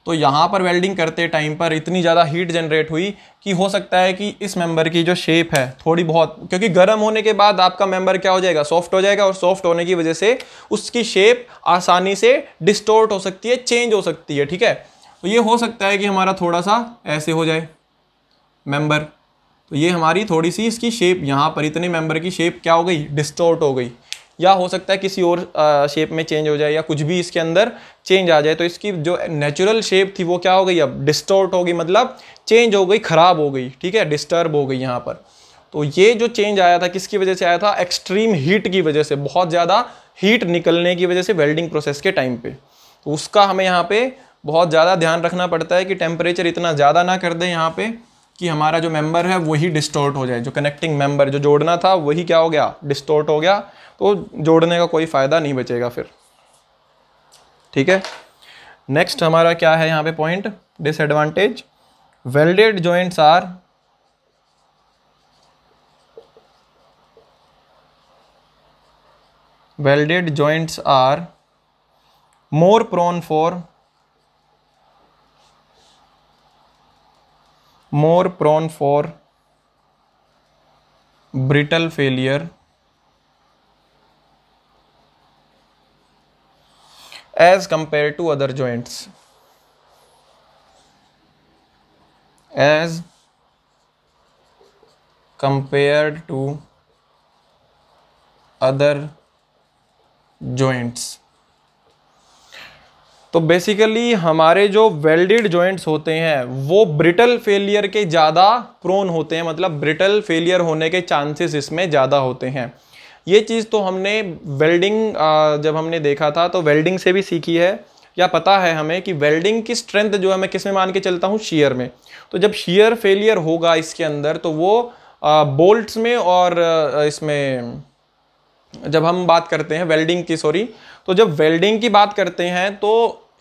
तो यहाँ पर वेल्डिंग करते टाइम पर इतनी ज़्यादा हीट जनरेट हुई कि हो सकता है कि इस मेंबर की जो शेप है थोड़ी बहुत क्योंकि गर्म होने के बाद आपका मेंबर क्या हो जाएगा सॉफ्ट हो जाएगा और सॉफ्ट होने की वजह से उसकी शेप आसानी से डिस्टोर्ट हो सकती है चेंज हो सकती है ठीक है तो ये हो सकता है कि हमारा थोड़ा सा ऐसे हो जाए मेम्बर तो ये हमारी थोड़ी सी इसकी शेप यहाँ पर इतने मेंबर की शेप क्या हो गई डिस्टोर्ट हो गई या हो सकता है किसी और शेप में चेंज हो जाए या कुछ भी इसके अंदर चेंज आ जाए तो इसकी जो नेचुरल शेप थी वो क्या हो गई अब डिस्टोर्ट हो गई मतलब चेंज हो गई ख़राब हो गई ठीक है डिस्टर्ब हो गई यहाँ पर तो ये जो चेंज आया था किसकी वजह से आया था एक्सट्रीम हीट की वजह से बहुत ज़्यादा हीट निकलने की वजह से वेल्डिंग प्रोसेस के टाइम पे तो उसका हमें यहाँ पे बहुत ज़्यादा ध्यान रखना पड़ता है कि टेम्परेचर इतना ज़्यादा ना कर दें यहाँ पे कि हमारा जो मेंबर है वही डिस्टोर्ट हो जाए जो कनेक्टिंग मेंबर जो जोड़ना था वही क्या हो गया डिस्टोर्ट हो गया तो जोड़ने का कोई फ़ायदा नहीं बचेगा फिर ठीक है नेक्स्ट हमारा क्या है यहाँ पे point disadvantage welded joints are welded joints are more prone for more prone for brittle failure as compared to other joints as compared to other joints तो बेसिकली हमारे जो वेल्डेड जॉइंट्स होते हैं वो ब्रिटल फेलियर के ज़्यादा prone होते हैं मतलब ब्रिटल फेलियर होने के चांसेस इसमें ज़्यादा होते हैं ये चीज़ तो हमने वेल्डिंग जब हमने देखा था तो वेल्डिंग से भी सीखी है या पता है हमें कि वेल्डिंग की स्ट्रेंथ जो है मैं किस में मान के चलता हूँ शीयर में तो जब शीयर फेलियर होगा इसके अंदर तो वो बोल्ट्स में और इसमें जब हम बात करते हैं वेल्डिंग की सॉरी तो जब वेल्डिंग की बात करते हैं तो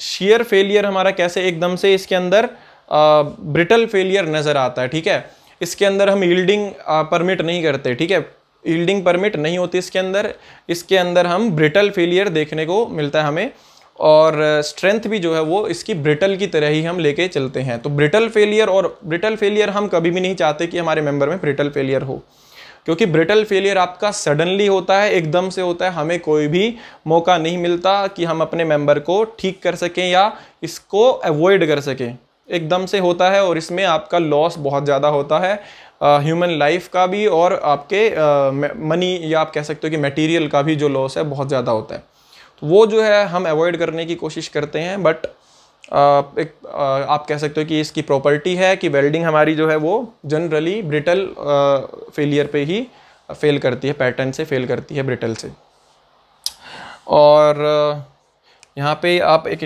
शेयर फेलियर हमारा कैसे एकदम से इसके अंदर ब्रिटल फेलियर नज़र आता है ठीक है इसके अंदर हम ईल्डिंग परमिट नहीं करते ठीक है ईल्डिंग परमिट नहीं होती इसके अंदर इसके अंदर हम ब्रिटल फेलियर देखने को मिलता है हमें और स्ट्रेंथ भी जो है वो इसकी ब्रिटल की तरह ही हम लेके चलते हैं तो ब्रिटल फेलियर और ब्रिटल फेलियर हम कभी भी नहीं चाहते कि हमारे मेंबर में ब्रिटल फेलियर हो क्योंकि ब्रिटल फेलियर आपका सडनली होता है एकदम से होता है हमें कोई भी मौका नहीं मिलता कि हम अपने मेंबर को ठीक कर सकें या इसको अवॉइड कर सकें एकदम से होता है और इसमें आपका लॉस बहुत ज़्यादा होता है ह्यूमन uh, लाइफ का भी और आपके मनी uh, या आप कह सकते हो कि मटेरियल का भी जो लॉस है बहुत ज़्यादा होता है तो वो जो है हम अवॉइड करने की कोशिश करते हैं बट एक आप कह सकते हो कि इसकी प्रॉपर्टी है कि वेल्डिंग हमारी जो है वो जनरली ब्रिटल फेलियर पे ही फेल करती है पैटर्न से फेल करती है ब्रिटल से और यहाँ पे आप एक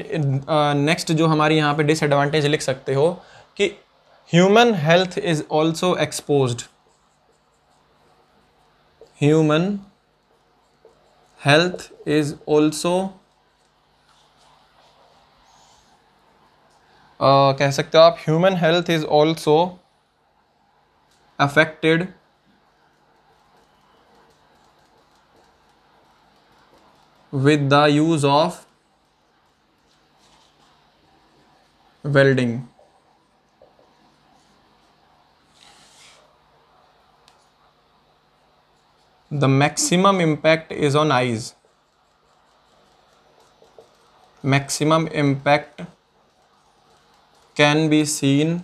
नेक्स्ट जो हमारी यहाँ पे डिसएडवांटेज लिख सकते हो कि human health is also expose human health is also कह सकते हो आप human health is also affected with the use of welding the maximum impact is on eyes maximum impact can be seen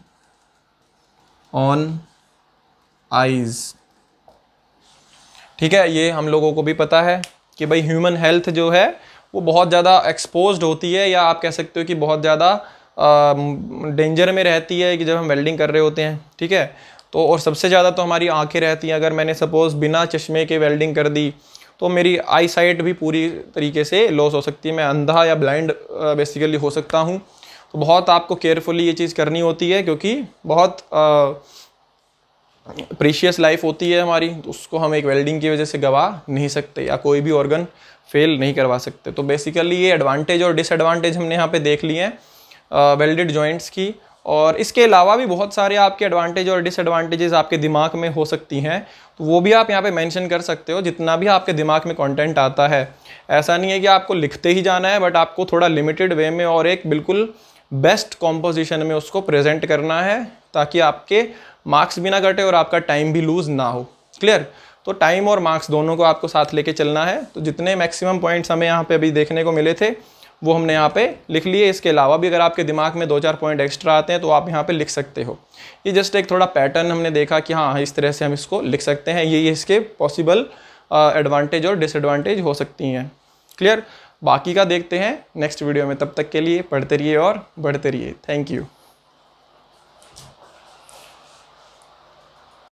on eyes ठीक है ये हम लोगों को भी पता है कि भाई ह्यूमन हेल्थ जो है वो बहुत ज़्यादा एक्सपोज होती है या आप कह सकते हो कि बहुत ज़्यादा डेंजर में रहती है कि जब हम वेल्डिंग कर रहे होते हैं ठीक है तो और सबसे ज़्यादा तो हमारी आंखें रहती हैं अगर मैंने सपोज़ बिना चश्मे के वेल्डिंग कर दी तो मेरी आई साइट भी पूरी तरीके से लॉस हो सकती है मैं अंधा या ब्लाइंड बेसिकली हो सकता हूँ तो बहुत आपको केयरफुली ये चीज़ करनी होती है क्योंकि बहुत प्रीशियस लाइफ होती है हमारी तो उसको हम एक वेल्डिंग की वजह से गवा नहीं सकते या कोई भी ऑर्गन फेल नहीं करवा सकते तो बेसिकली ये एडवांटेज और डिसएडवांटेज हमने यहाँ पे देख लिए हैं वेल्डेड जॉइंट्स की और इसके अलावा भी बहुत सारे आपके एडवांटेज और डिसएडवांटेजेस आपके दिमाग में हो सकती हैं तो वो भी आप यहाँ पे मेंशन कर सकते हो जितना भी आपके दिमाग में कंटेंट आता है ऐसा नहीं है कि आपको लिखते ही जाना है बट आपको थोड़ा लिमिटेड वे में और एक बिल्कुल बेस्ट कॉम्पोजिशन में उसको प्रेजेंट करना है ताकि आपके मार्क्स भी ना कटे और आपका टाइम भी लूज़ ना हो क्लियर तो टाइम और मार्क्स दोनों को आपको साथ लेके चलना है तो जितने मैक्सिमम पॉइंट्स हमें यहाँ पे अभी देखने को मिले थे वो हमने यहाँ पे लिख लिए इसके अलावा भी अगर आपके दिमाग में दो चार पॉइंट एक्स्ट्रा आते हैं तो आप यहाँ पे लिख सकते हो ये जस्ट एक थोड़ा पैटर्न हमने देखा कि हाँ इस तरह से हम इसको लिख सकते हैं ये इसके पॉसिबल एडवांटेज और डिसएडवांटेज हो सकती हैं क्लियर बाकी का देखते हैं नेक्स्ट वीडियो में तब तक के लिए पढ़ते रहिए और बढ़ते रहिए थैंक यू